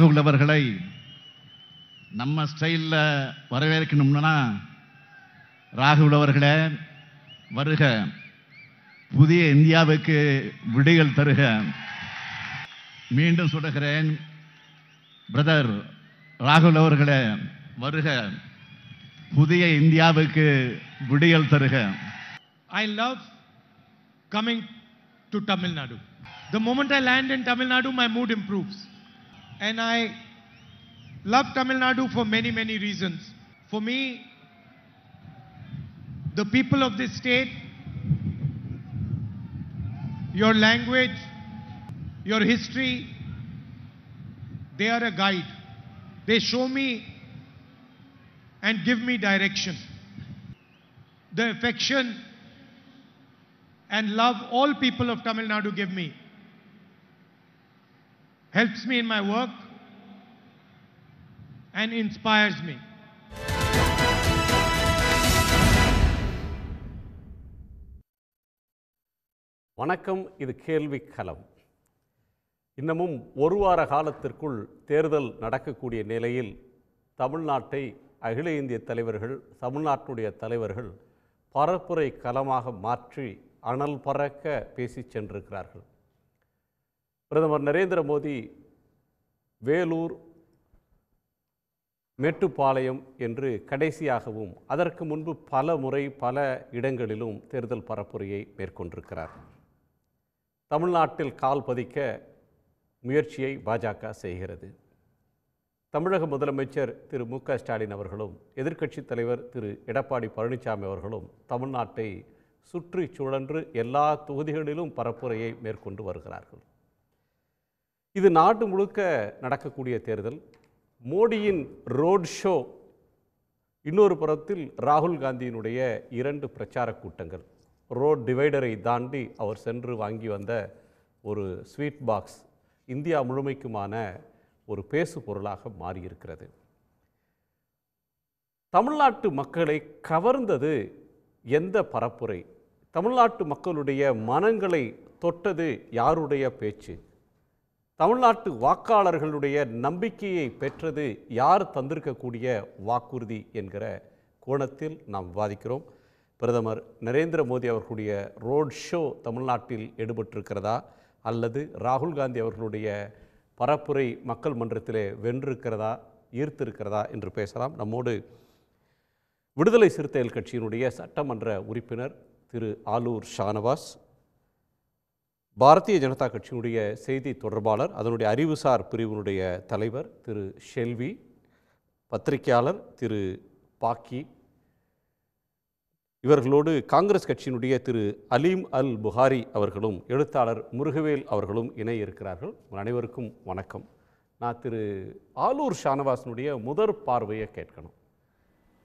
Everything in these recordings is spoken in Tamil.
புதிதாக உள்ளவர்களை நம்ம ஸ்டைலில் வரவேற்கணும்னா ராகு உள்ளவர்களே வருக புதிய இந்தியாவுக்கு விடிகள் தருக மீண்டும் சொல்கிறேன் பிரதர் ராகுல் அவர்களே வருக புதிய இந்தியாவுக்கு விடிகள் தருக I love coming to Tamil Nadu the moment I land in Tamil Nadu my mood improves And I love Tamil Nadu for many, many reasons. For me, the people of this state, your language, your history, they are a guide. They show me and give me direction. The affection and love all people of Tamil Nadu give me helps me in my work, and inspires me. வணக்கம் இது கேள்வி கலம் இன்னமும் ஒரு வார காலத்திற்குள் தேர்தல் நடக்கக்கூடிய நிலையில் தமிழ்நாட்டை அகில இந்திய தலைவர்கள் தமிழ்நாட்டுடைய தலைவர்கள் பரப்புரை களமாக மாற்றி அனல் பறக்க பேசி சென்றிருக்கிறார்கள் பிரதமர் நரேந்திர மோடி வேலூர் மெட்டுப்பாளையம் என்று கடைசியாகவும் அதற்கு முன்பு பல முறை பல இடங்களிலும் தேர்தல் பரப்புரையை மேற்கொண்டிருக்கிறார் தமிழ்நாட்டில் கால் பதிக்க முயற்சியை பாஜக செய்கிறது தமிழக முதலமைச்சர் திரு மு க ஸ்டாலின் அவர்களும் எதிர்க்கட்சித் தலைவர் திரு எடப்பாடி பழனிசாமி அவர்களும் தமிழ்நாட்டை சுற்றி சுழன்று எல்லா தொகுதிகளிலும் பரப்புரையை மேற்கொண்டு வருகிறார்கள் இது நாடு முழுக்க நடக்கக்கூடிய தேர்தல் மோடியின் ரோட் ஷோ இன்னொரு புறத்தில் ராகுல் காந்தியினுடைய இரண்டு பிரச்சார கூட்டங்கள் ரோட் டிவைடரை தாண்டி அவர் சென்று வாங்கி வந்த ஒரு ஸ்வீட் பாக்ஸ் இந்தியா முழுமைக்குமான ஒரு பேசு பொருளாக மாறியிருக்கிறது தமிழ்நாட்டு மக்களை கவர்ந்தது எந்த பரப்புரை தமிழ்நாட்டு மக்களுடைய மனங்களை தொட்டது யாருடைய பேச்சு தமிழ்நாட்டு வாக்காளர்களுடைய நம்பிக்கையை பெற்றது யார் தந்திருக்கக்கூடிய வாக்குறுதி என்கிற கோணத்தில் நாம் விவாதிக்கிறோம் பிரதமர் நரேந்திர மோடி அவர்களுடைய ரோட் ஷோ தமிழ்நாட்டில் ஈடுபட்டிருக்கிறதா அல்லது ராகுல் காந்தி அவர்களுடைய பரப்புரை மக்கள் மன்றத்திலே வென்றிருக்கிறதா ஈர்த்திருக்கிறதா என்று பேசலாம் நம்மோடு விடுதலை சிறுத்தைகள் கட்சியினுடைய சட்டமன்ற உறுப்பினர் திரு ஆலூர் ஷானவாஸ் பாரதிய ஜனதா கட்சியினுடைய செய்தி தொடர்பாளர் அதனுடைய அறிவுசார் பிரிவினுடைய தலைவர் திரு ஷெல்வி பத்திரிகையாளர் திரு பாக்கி இவர்களோடு காங்கிரஸ் கட்சியினுடைய திரு அலீம் அல் புகாரி அவர்களும் எழுத்தாளர் முருகவேல் அவர்களும் இணைய இருக்கிறார்கள் அனைவருக்கும் வணக்கம் நான் திரு ஆலூர் ஷானவாசனுடைய முதற் பார்வையை கேட்கணும்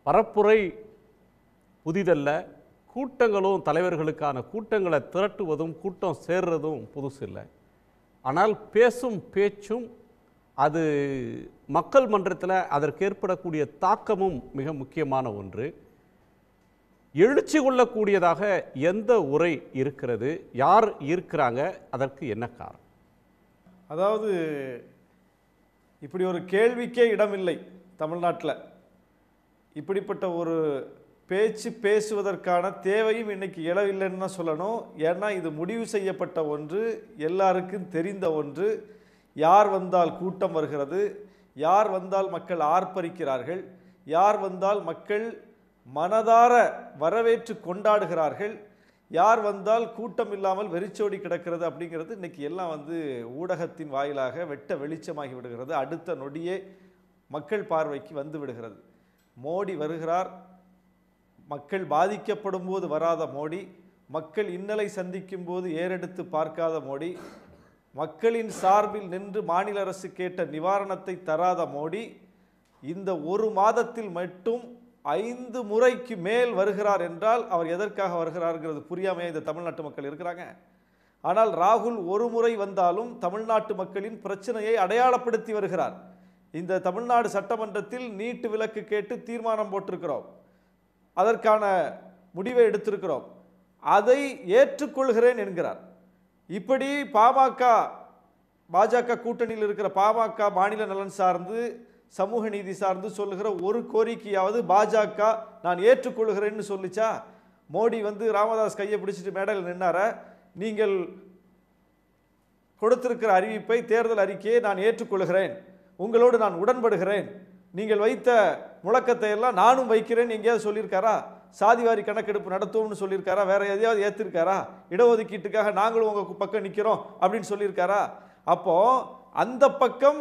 பரப்புரை புதிதல்ல கூட்டங்களும் தலைவர்களுக்கான கூட்டங்களை திரட்டுவதும் கூட்டம் சேர்றதும் புதுசு இல்லை ஆனால் பேசும் பேச்சும் அது மக்கள் மன்றத்தில் அதற்கு ஏற்படக்கூடிய தாக்கமும் மிக முக்கியமான ஒன்று எழுச்சி கொள்ளக்கூடியதாக எந்த உரை இருக்கிறது யார் இருக்கிறாங்க அதற்கு என்ன காரணம் அதாவது இப்படி ஒரு கேள்விக்கே இடமில்லை தமிழ்நாட்டில் இப்படிப்பட்ட ஒரு பேச்சு பேசுவதற்கான தேவையும் இன்றைக்கி இழவில்லைன்னு தான் சொல்லணும் ஏன்னா இது முடிவு செய்யப்பட்ட ஒன்று எல்லாருக்கும் தெரிந்த ஒன்று யார் வந்தால் கூட்டம் வருகிறது யார் வந்தால் மக்கள் ஆர்ப்பரிக்கிறார்கள் யார் வந்தால் மக்கள் மனதார வரவேற்று கொண்டாடுகிறார்கள் யார் வந்தால் கூட்டம் இல்லாமல் வெறிச்சோடி கிடக்கிறது அப்படிங்கிறது இன்றைக்கி எல்லாம் வந்து ஊடகத்தின் வாயிலாக வெட்ட வெளிச்சமாகி விடுகிறது அடுத்த நொடியே மக்கள் பார்வைக்கு வந்து விடுகிறது மோடி வருகிறார் மக்கள் பாதிக்கப்படும் போது வராத மோடி மக்கள் இன்னலை சந்திக்கும் போது ஏறெடுத்து பார்க்காத மோடி மக்களின் சார்பில் நின்று மாநில அரசு கேட்ட நிவாரணத்தை தராத மோடி இந்த ஒரு மாதத்தில் மட்டும் ஐந்து முறைக்கு மேல் வருகிறார் என்றால் அவர் எதற்காக வருகிறார்கிறது புரியாமையே இந்த தமிழ்நாட்டு மக்கள் இருக்கிறாங்க ஆனால் ராகுல் ஒரு முறை வந்தாலும் தமிழ்நாட்டு மக்களின் பிரச்சனையை அடையாளப்படுத்தி வருகிறார் இந்த தமிழ்நாடு சட்டமன்றத்தில் நீட்டு விலக்கு கேட்டு தீர்மானம் போட்டிருக்கிறோம் அதற்கான முடிவை எடுத்திருக்கிறோம் அதை ஏற்றுக்கொள்கிறேன் என்கிறார் இப்படி பாமக பாஜக கூட்டணியில் இருக்கிற பாமக மாநில நலன் சார்ந்து சமூக நீதி சார்ந்து சொல்லுகிற ஒரு கோரிக்கையாவது பாஜக நான் ஏற்றுக்கொள்கிறேன்னு சொல்லிச்சா மோடி வந்து ராமதாஸ் கையை பிடிச்சிட்டு மேடையில் நின்னார நீங்கள் கொடுத்திருக்கிற அறிவிப்பை தேர்தல் அறிக்கையை நான் ஏற்றுக்கொள்கிறேன் உங்களோடு நான் உடன்படுகிறேன் நீங்கள் வைத்த முழக்கத்தை எல்லாம் நானும் வைக்கிறேன்னு எங்கேயாவது சொல்லியிருக்காரா சாதிவாரி கணக்கெடுப்பு நடத்துவோம்னு சொல்லியிருக்காரா வேறு எதையாவது ஏற்றிருக்காரா இடஒதுக்கீட்டுக்காக நாங்களும் உங்கள் பக்கம் நிற்கிறோம் அப்படின்னு சொல்லியிருக்காரா அப்போது அந்த பக்கம்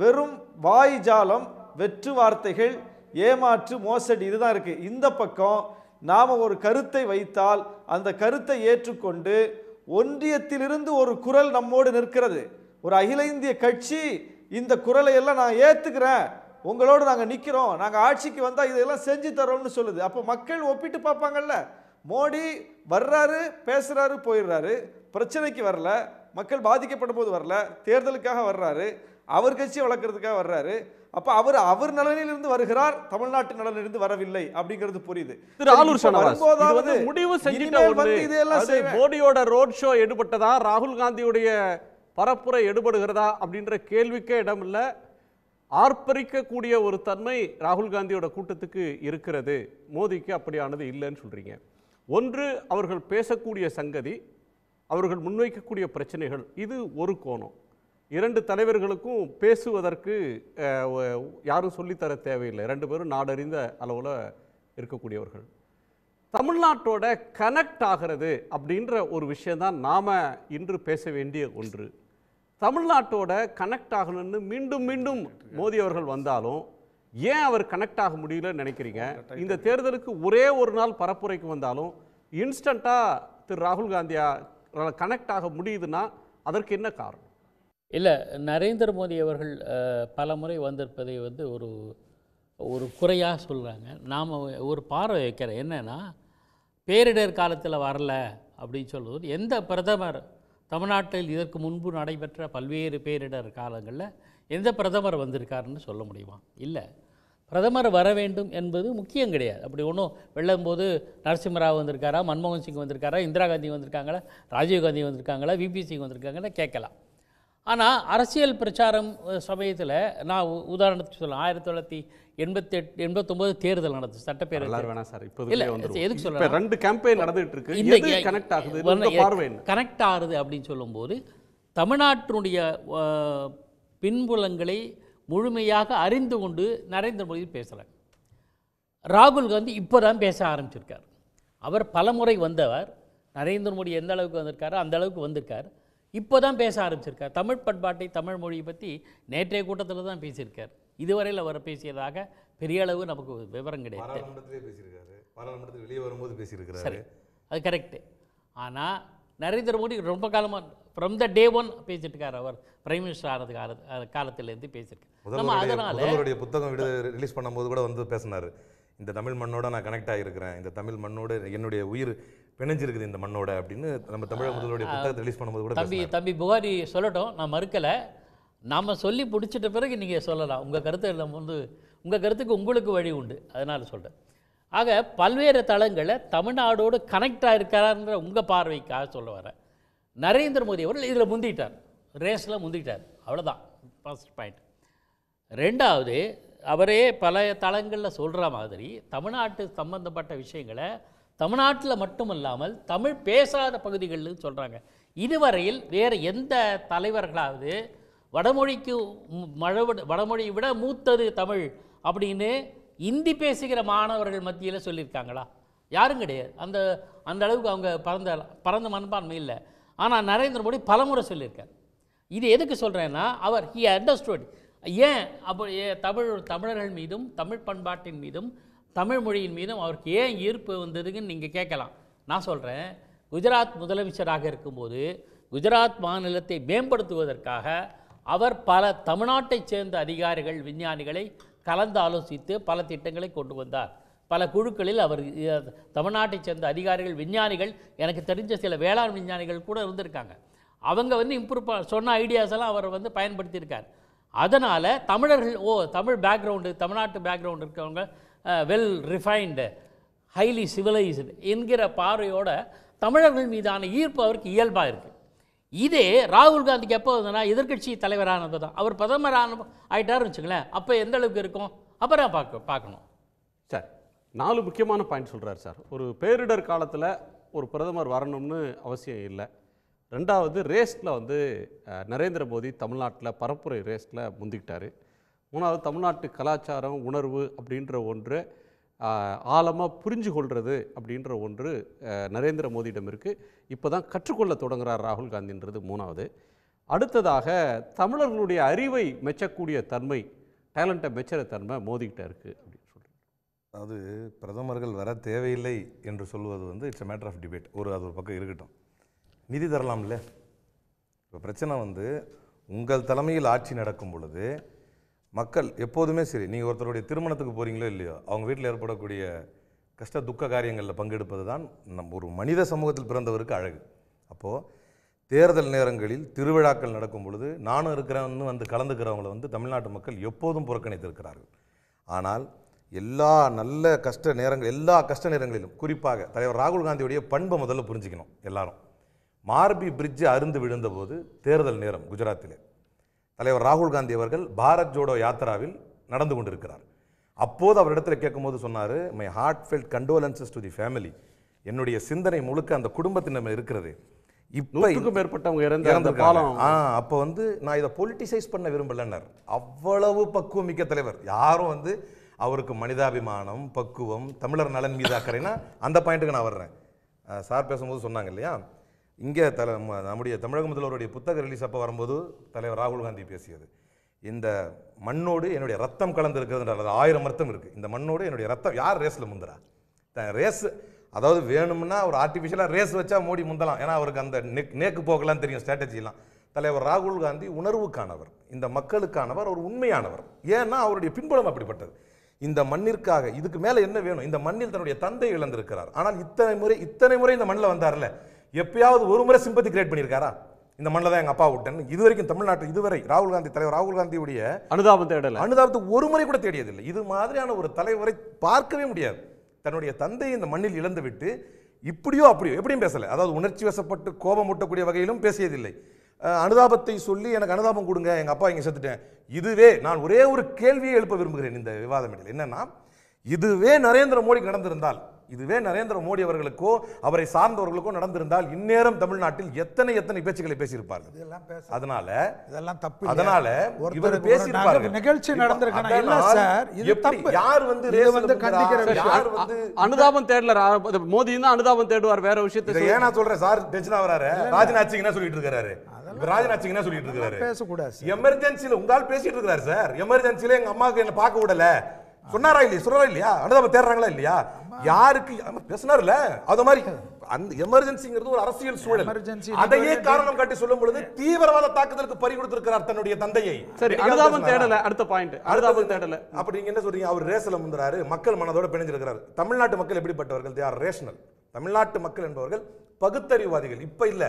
வெறும் வாய் ஜாலம் வெற்று வார்த்தைகள் ஏமாற்று மோசடி இதுதான் இருக்குது இந்த பக்கம் நாம் ஒரு கருத்தை வைத்தால் அந்த கருத்தை ஏற்றுக்கொண்டு ஒன்றியத்திலிருந்து ஒரு குரல் நம்மோடு நிற்கிறது ஒரு அகில இந்திய கட்சி இந்த குரலை எல்லாம் நான் ஏற்றுக்கிறேன் உங்களோடு நாங்கள் நிற்கிறோம் நாங்கள் ஆட்சிக்கு வந்தால் இதெல்லாம் செஞ்சு தரோம்னு சொல்லுது அப்போ மக்கள் ஒப்பிட்டு பார்ப்பாங்கல்ல மோடி வர்றாரு பேசுகிறாரு போயிடுறாரு பிரச்சனைக்கு வரல மக்கள் பாதிக்கப்படும் போது வரல தேர்தலுக்காக வர்றாரு அவர் கட்சியை வளர்க்குறதுக்காக வர்றாரு அப்போ அவர் அவர் நலனிலிருந்து வருகிறார் தமிழ்நாட்டு நலனிலிருந்து வரவில்லை அப்படிங்கிறது புரியுது முடிவு செஞ்சுட்டு மோடியோட ரோட் ஷோ எடுபட்டதா ராகுல் காந்தியுடைய பரப்புரை எடுபடுகிறதா அப்படின்ற கேள்விக்கே இடம் இல்லை ஆர்ப்பரிக்கக்கூடிய ஒரு தன்மை ராகுல் காந்தியோட கூட்டத்துக்கு இருக்கிறது மோதிக்கு அப்படியானது இல்லைன்னு சொல்கிறீங்க ஒன்று அவர்கள் பேசக்கூடிய சங்கதி அவர்கள் முன்வைக்கக்கூடிய பிரச்சனைகள் இது ஒரு கோணம் இரண்டு தலைவர்களுக்கும் பேசுவதற்கு யாரும் சொல்லித்தர தேவையில்லை ரெண்டு பேரும் நாடறிந்த அளவில் இருக்கக்கூடியவர்கள் தமிழ்நாட்டோட கனெக்ட் ஆகிறது அப்படின்ற ஒரு விஷயந்தான் நாம் இன்று பேச வேண்டிய ஒன்று தமிழ்நாட்டோட கனெக்ட் ஆகணும்னு மீண்டும் மீண்டும் மோடி அவர்கள் வந்தாலும் ஏன் அவர் கனெக்ட் ஆக முடியலன்னு நினைக்கிறீங்க இந்த தேர்தலுக்கு ஒரே ஒரு நாள் பரப்புரைக்கு வந்தாலும் இன்ஸ்டண்ட்டாக திரு ராகுல் காந்தியா கனெக்ட் ஆக முடியுதுன்னா அதற்கு என்ன காரணம் இல்லை நரேந்திர மோடி அவர்கள் பல முறை வந்திருப்பதை வந்து ஒரு ஒரு குறையாக சொல்கிறாங்க நாம் ஒரு பார்வை வைக்கிறேன் என்னென்னா பேரிடர் காலத்தில் வரல அப்படின்னு சொல்வது எந்த பிரதமர் தமிழ்நாட்டில் இதற்கு முன்பு நடைபெற்ற பல்வேறு பேரிடர் காலங்களில் எந்த பிரதமர் வந்திருக்காருன்னு சொல்ல முடியுமா இல்லை பிரதமர் வர வேண்டும் என்பது முக்கியம் கிடையாது அப்படி ஒன்றும் வெள்ளம் போது நரசிம்மராவ் வந்திருக்காரா மன்மோகன் சிங் வந்திருக்காரா இந்திரா காந்தி வந்திருக்காங்களா ராஜீவ்காந்தி வந்திருக்காங்களா விபி சிங் வந்திருக்காங்களா கேட்கலாம் ஆனால் அரசியல் பிரச்சாரம் சமயத்தில் நான் உதாரணத்துக்கு சொல்லலாம் ஆயிரத்தி தொள்ளாயிரத்தி எண்பத்தி எட்டு எண்பத்தொம்போது தேர்தல் நடந்துச்சு சட்டப்பேரவை வேணாம் சார் இப்போ இல்லை எதுக்கு சொல்ல ரெண்டு கேம்பெயின் நடந்துகிட்டு இருக்கு கனெக்ட் ஆகுது கனெக்ட் ஆகுது அப்படின்னு சொல்லும்போது தமிழ்நாட்டினுடைய பின்புலங்களை முழுமையாக அறிந்து கொண்டு நரேந்திர மோடி பேசுகிறார் ராகுல் காந்தி இப்போ தான் பேச ஆரம்பிச்சிருக்கார் அவர் பல முறை வந்தவர் நரேந்திர மோடி எந்த அளவுக்கு வந்திருக்காரோ அந்த அளவுக்கு வந்திருக்கார் இப்போ தான் பேச ஆரம்பிச்சிருக்கார் தமிழ் பண்பாட்டை தமிழ் மொழியை பற்றி நேற்றைய கூட்டத்தில் தான் பேசியிருக்கார் இதுவரையில் அவர் பேசியதாக பெரிய அளவு நமக்கு விவரம் கிடையாது வெளியே வரும்போது பேசியிருக்கிறாரு அது கரெக்டு ஆனால் நரேந்திர மோடி ரொம்ப காலமாக ஃப்ரம் த டே ஒன் பேசிட்டு அவர் பிரைம் மினிஸ்டர் ஆனது கால காலத்திலேருந்து பேசியிருக்காரு புத்தகம் விட ரிலீஸ் பண்ணும்போது கூட வந்து பேசினார் இந்த தமிழ் மண்ணோட நான் கனெக்ட் ஆகியிருக்கிறேன் இந்த தமிழ் மண்ணோடு என்னுடைய உயிர் பிணைஞ்சிருக்குது இந்த மண்ணோட அப்படின்னு நம்ம தமிழக முதல்வருடைய புத்தகத்தை ரிலீஸ் பண்ணும்போது கூட தம்பி தம்பி புகாரி சொல்லட்டும் நான் மறுக்கலை நாம் சொல்லி பிடிச்சிட்ட பிறகு நீங்கள் சொல்லலாம் உங்கள் கருத்தை நம்ம வந்து உங்கள் கருத்துக்கு உங்களுக்கு வழி உண்டு அதனால் சொல்கிறேன் ஆக பல்வேறு தளங்களை தமிழ்நாடோடு கனெக்ட் ஆகிருக்காருன்ற உங்கள் பார்வைக்காக சொல்ல வரேன் நரேந்திர மோடி அவர்கள் இதில் முந்திட்டார் ரேஸில் முந்திட்டார் அவ்வளோதான் ஃபஸ்ட் பாயிண்ட் ரெண்டாவது அவரே பல தளங்களில் சொல்கிற மாதிரி தமிழ்நாட்டு சம்பந்தப்பட்ட விஷயங்களை தமிழ்நாட்டில் மட்டுமல்லாமல் தமிழ் பேசாத பகுதிகள்னு சொல்கிறாங்க இதுவரையில் வேறு எந்த தலைவர்களாவது வடமொழிக்கு மழை வடமொழியை விட மூத்தது தமிழ் அப்படின்னு இந்தி பேசுகிற மாணவர்கள் மத்தியில் சொல்லியிருக்காங்களா யாரும் கிடையாது அந்த அந்த அளவுக்கு அவங்க பறந்த பறந்த மனப்பான்மை இல்லை ஆனால் நரேந்திர மோடி பலமுறை சொல்லியிருக்கார் இது எதுக்கு சொல்கிறேன்னா அவர் ஹி அண்டர்ஸ்டுட் ஏன் அப்போ தமிழ் தமிழர்கள் மீதும் தமிழ் பண்பாட்டின் மீதும் தமிழ் மொழியின் மீதும் அவருக்கு ஏன் ஈர்ப்பு வந்ததுன்னு நீங்கள் கேட்கலாம் நான் சொல்கிறேன் குஜராத் முதலமைச்சராக இருக்கும்போது குஜராத் மாநிலத்தை மேம்படுத்துவதற்காக அவர் பல தமிழ்நாட்டைச் சேர்ந்த அதிகாரிகள் விஞ்ஞானிகளை கலந்து ஆலோசித்து பல திட்டங்களை கொண்டு வந்தார் பல குழுக்களில் அவர் தமிழ்நாட்டைச் சேர்ந்த அதிகாரிகள் விஞ்ஞானிகள் எனக்கு தெரிஞ்ச சில வேளாண் விஞ்ஞானிகள் கூட இருந்திருக்காங்க அவங்க வந்து இம்ப்ரூவ் சொன்ன ஐடியாஸ் எல்லாம் அவர் வந்து பயன்படுத்தியிருக்கார் அதனால் தமிழர்கள் ஓ தமிழ் பேக்ரவுண்டு தமிழ்நாட்டு பேக்ரவுண்டு இருக்கிறவங்க வெல் ரிஃபைன்டு ஹைலி சிவிலைஸ்டு என்கிற பார்வையோட தமிழர்கள் மீதான ஈர்ப்பு அவருக்கு இயல்பாக இருக்குது இதே ராகுல் காந்திக்கு எப்போ வந்ததுன்னா எதிர்கட்சி தலைவரானது தான் அவர் பிரதமர் ஆன வச்சுங்களேன் அப்போ எந்த அளவுக்கு இருக்கும் அப்புறம் பார்க்க பார்க்கணும் சார் நாலு முக்கியமான பாயிண்ட் சொல்கிறார் சார் ஒரு பேரிடர் காலத்தில் ஒரு பிரதமர் வரணும்னு அவசியம் இல்லை ரெண்டாவது ரேஸில் வந்து நரேந்திர மோடி தமிழ்நாட்டில் பரப்புரை ரேஸில் முந்திக்கிட்டார் மூணாவது தமிழ்நாட்டு கலாச்சாரம் உணர்வு அப்படின்ற ஒன்று ஆழமாக புரிஞ்சு கொள்வது அப்படின்ற ஒன்று நரேந்திர மோடியிடம் இருக்குது இப்போ தான் கற்றுக்கொள்ள தொடங்குகிறார் ராகுல் காந்தின்றது மூணாவது அடுத்ததாக தமிழர்களுடைய அறிவை மெச்சக்கூடிய தன்மை டேலண்ட்டை மெச்சுற தன்மை மோதிக்கிட்ட இருக்குது அப்படின்னு சொல்கிறேன் அது பிரதமர்கள் வர தேவையில்லை என்று சொல்வது வந்து it's a matter of debate ஒரு அது ஒரு பக்கம் இருக்கட்டும் நிதி தரலாம்ல இப்போ பிரச்சனை வந்து உங்கள் தலைமையில் ஆட்சி நடக்கும் பொழுது மக்கள் எப்போதுமே சரி நீங்கள் ஒருத்தருடைய திருமணத்துக்கு போகிறீங்களோ இல்லையோ அவங்க வீட்டில் ஏற்படக்கூடிய கஷ்ட துக்க காரியங்களில் பங்கெடுப்பது தான் நம் ஒரு மனித சமூகத்தில் பிறந்தவருக்கு அழகு அப்போது தேர்தல் நேரங்களில் திருவிழாக்கள் நடக்கும் பொழுது நானும் இருக்கிறவன்னு வந்து கலந்துக்கிறவங்கள வந்து தமிழ்நாட்டு மக்கள் எப்போதும் புறக்கணித்திருக்கிறார்கள் ஆனால் எல்லா நல்ல கஷ்ட நேரங்கள் எல்லா கஷ்ட நேரங்களிலும் குறிப்பாக தலைவர் ராகுல் காந்தியுடைய பண்பை முதல்ல புரிஞ்சுக்கணும் எல்லாரும் மார்பி பிரிட்ஜு அருந்து விழுந்தபோது தேர்தல் நேரம் குஜராத்திலே தலைவர் ராகுல் காந்தி அவர்கள் பாரத் ஜோடோ யாத்ராவில் நடந்து கொண்டிருக்கிறார் அப்போது அவரிடத்தில் கேட்கும்போது சொன்னார் my heartfelt condolences to the family என்னுடைய சிந்தனை முழுக்க அந்த குடும்பத்தினர் இருக்கிறது இப்போ மேற்பட்டவங்க காலம் ஆ அப்போ வந்து நான் இதை பொலிட்டிசைஸ் பண்ண விரும்பலன்னர் அவ்வளவு பக்குவமிக்க தலைவர் யாரும் வந்து அவருக்கு மனிதாபிமானம் பக்குவம் தமிழர் நலன் மீது அக்கறைனா அந்த பாயிண்ட்டுக்கு நான் வர்றேன் சார் பேசும்போது சொன்னாங்க இல்லையா இங்கே தலை நம்முடைய தமிழக முதல்வருடைய புத்தக ரிலீஸ் அப்போ வரும்போது தலைவர் ராகுல் காந்தி பேசியது இந்த மண்ணோடு என்னுடைய ரத்தம் கலந்துருக்கிறதுன்றது ஆயிரம் அர்த்தம் இருக்குது இந்த மண்ணோடு என்னுடைய ரத்தம் யார் ரேஸில் முந்துறா ரேஸ் அதாவது வேணும்னா ஒரு ஆர்டிஃபிஷியலாக ரேஸ் வச்சா மோடி முந்தலாம் ஏன்னா அவருக்கு அந்த நெக் நேக்கு போகலான்னு தெரியும் ஸ்ட்ராட்டஜிலாம் தலைவர் ராகுல் காந்தி உணர்வுக்கானவர் இந்த மக்களுக்கானவர் ஒரு உண்மையானவர் ஏன்னா அவருடைய பின்புலம் அப்படிப்பட்டது இந்த மண்ணிற்காக இதுக்கு மேலே என்ன வேணும் இந்த மண்ணில் தன்னுடைய தந்தை இழந்திருக்கிறார் ஆனால் இத்தனை முறை இத்தனை முறை இந்த மண்ணில் வந்தார்ல எப்பயாவது ஒரு முறை சிம்பத்தி கிரியேட் பண்ணியிருக்காரா இந்த மண்ணில் தான் எங்கள் அப்பா விட்டேன் இது வரைக்கும் தமிழ்நாட்டில் இதுவரை ராகுல் காந்தி தலைவர் ராகுல் காந்தியுடைய அனுதாபம் தேடல அனுதாபத்தை ஒரு முறை கூட தேடியதில்லை இது மாதிரியான ஒரு தலைவரை பார்க்கவே முடியாது தன்னுடைய தந்தையை இந்த மண்ணில் இழந்துவிட்டு இப்படியோ அப்படியோ எப்படியும் பேசலை அதாவது உணர்ச்சி வசப்பட்டு கோபம் ஊட்டக்கூடிய வகையிலும் பேசியதில்லை அனுதாபத்தை சொல்லி எனக்கு அனுதாபம் கொடுங்க எங்கள் அப்பா இங்கே செத்துட்டேன் இதுவே நான் ஒரே ஒரு கேள்வியை எழுப்ப விரும்புகிறேன் இந்த விவாதம் என்னன்னா இதுவே நரேந்திர மோடி நடந்திருந்தால் இதுவே நரேந்திர மோடி அவர்களுக்கோ அவரை சார்ந்தவர்களுக்கோ நடந்திருந்தால் இந்நேரம் தமிழ்நாட்டில் எத்தனை எத்தனை பேச்சுக்களை பேசியிருப்பார்கள் இதெல்லாம் பேச அதனால இதெல்லாம் தப்பு அதனால இவர் பேசியிருப்பார்கள் நிகழ்ச்சி நடந்திருக்காங்க இல்ல சார் இது வந்து அனுதாபம் தேடல மோடி தான் அனுதாபம் தேடுவார் வேற விஷயத்தை ஏன்னா சொல்றேன் சார் டென்ஷன் வராரு ராஜ்நாத் சிங் என்ன சொல்லிட்டு இருக்காரு ராஜ்நாத் சிங் சொல்லிட்டு இருக்காரு பேசக்கூடாது எமர்ஜென்சில உங்களால் பேசிட்டு இருக்காரு சார் எமர்ஜென்சில எங்க அம்மாவுக்கு என்ன பார்க்க விடல சொன்னாரா இல்லையா சொல்றா இல்லையா அனுதாபம் தேடுறாங்களா இல்லையா யாருக்கு பேசினார்ல அது மாதிரி அந்த எமர்ஜென்சிங்கிறது ஒரு அரசியல் சூழல் அதையே காரணம் காட்டி சொல்லும் பொழுது தீவிரவாத தாக்குதலுக்கு பறி கொடுத்திருக்கிறார் தன்னுடைய தந்தையை சரி அனுதாபம் தேடல அடுத்த பாயிண்ட் அனுதாபம் தேடல அப்படி நீங்க என்ன சொல்றீங்க அவர் ரேசல முந்துறாரு மக்கள் மனதோட பிணைஞ்சிருக்கிறார் தமிழ்நாட்டு மக்கள் எப்படிப்பட்டவர்கள் தே ஆர் ரேஷனல் தமிழ்நாட்டு மக்கள் என்பவர்கள் பகுத்தறிவுவாதிகள் இப்ப இல்ல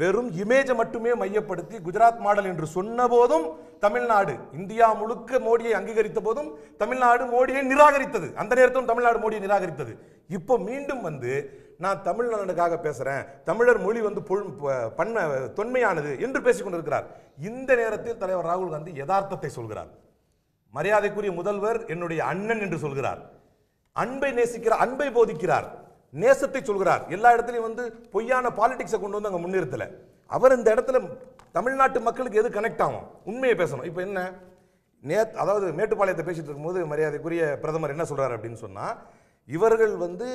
வெறும் இமேஜை மட்டுமே மையப்படுத்தி குஜராத் மாடல் என்று சொன்ன போதும் தமிழ்நாடு இந்தியா முழுக்க மோடியை அங்கீகரித்த போதும் தமிழ்நாடு மோடியை நிராகரித்தது அந்த நேரத்தும் தமிழ்நாடு மோடியை நிராகரித்தது இப்போ மீண்டும் வந்து நான் தமிழ்நாடுக்காக பேசுகிறேன் தமிழர் மொழி வந்து பன்மை தொன்மையானது என்று பேசிக்கொண்டிருக்கிறார் இந்த நேரத்தில் தலைவர் ராகுல் காந்தி யதார்த்தத்தை சொல்கிறார் மரியாதைக்குரிய முதல்வர் என்னுடைய அண்ணன் என்று சொல்கிறார் அன்பை நேசிக்கிறார் அன்பை போதிக்கிறார் நேசத்தை சொல்கிறார் எல்லா இடத்துலையும் வந்து பொய்யான பாலிடிக்ஸை கொண்டு வந்து அங்கே முன்னிறுத்தலை அவர் இந்த இடத்துல தமிழ்நாட்டு மக்களுக்கு எது கனெக்ட் ஆகும் உண்மையை பேசணும் இப்போ என்ன நே அதாவது மேட்டுப்பாளையத்தை பேசிகிட்டு இருக்கும்போது மரியாதைக்குரிய பிரதமர் என்ன சொல்கிறார் அப்படின்னு சொன்னால் இவர்கள் வந்து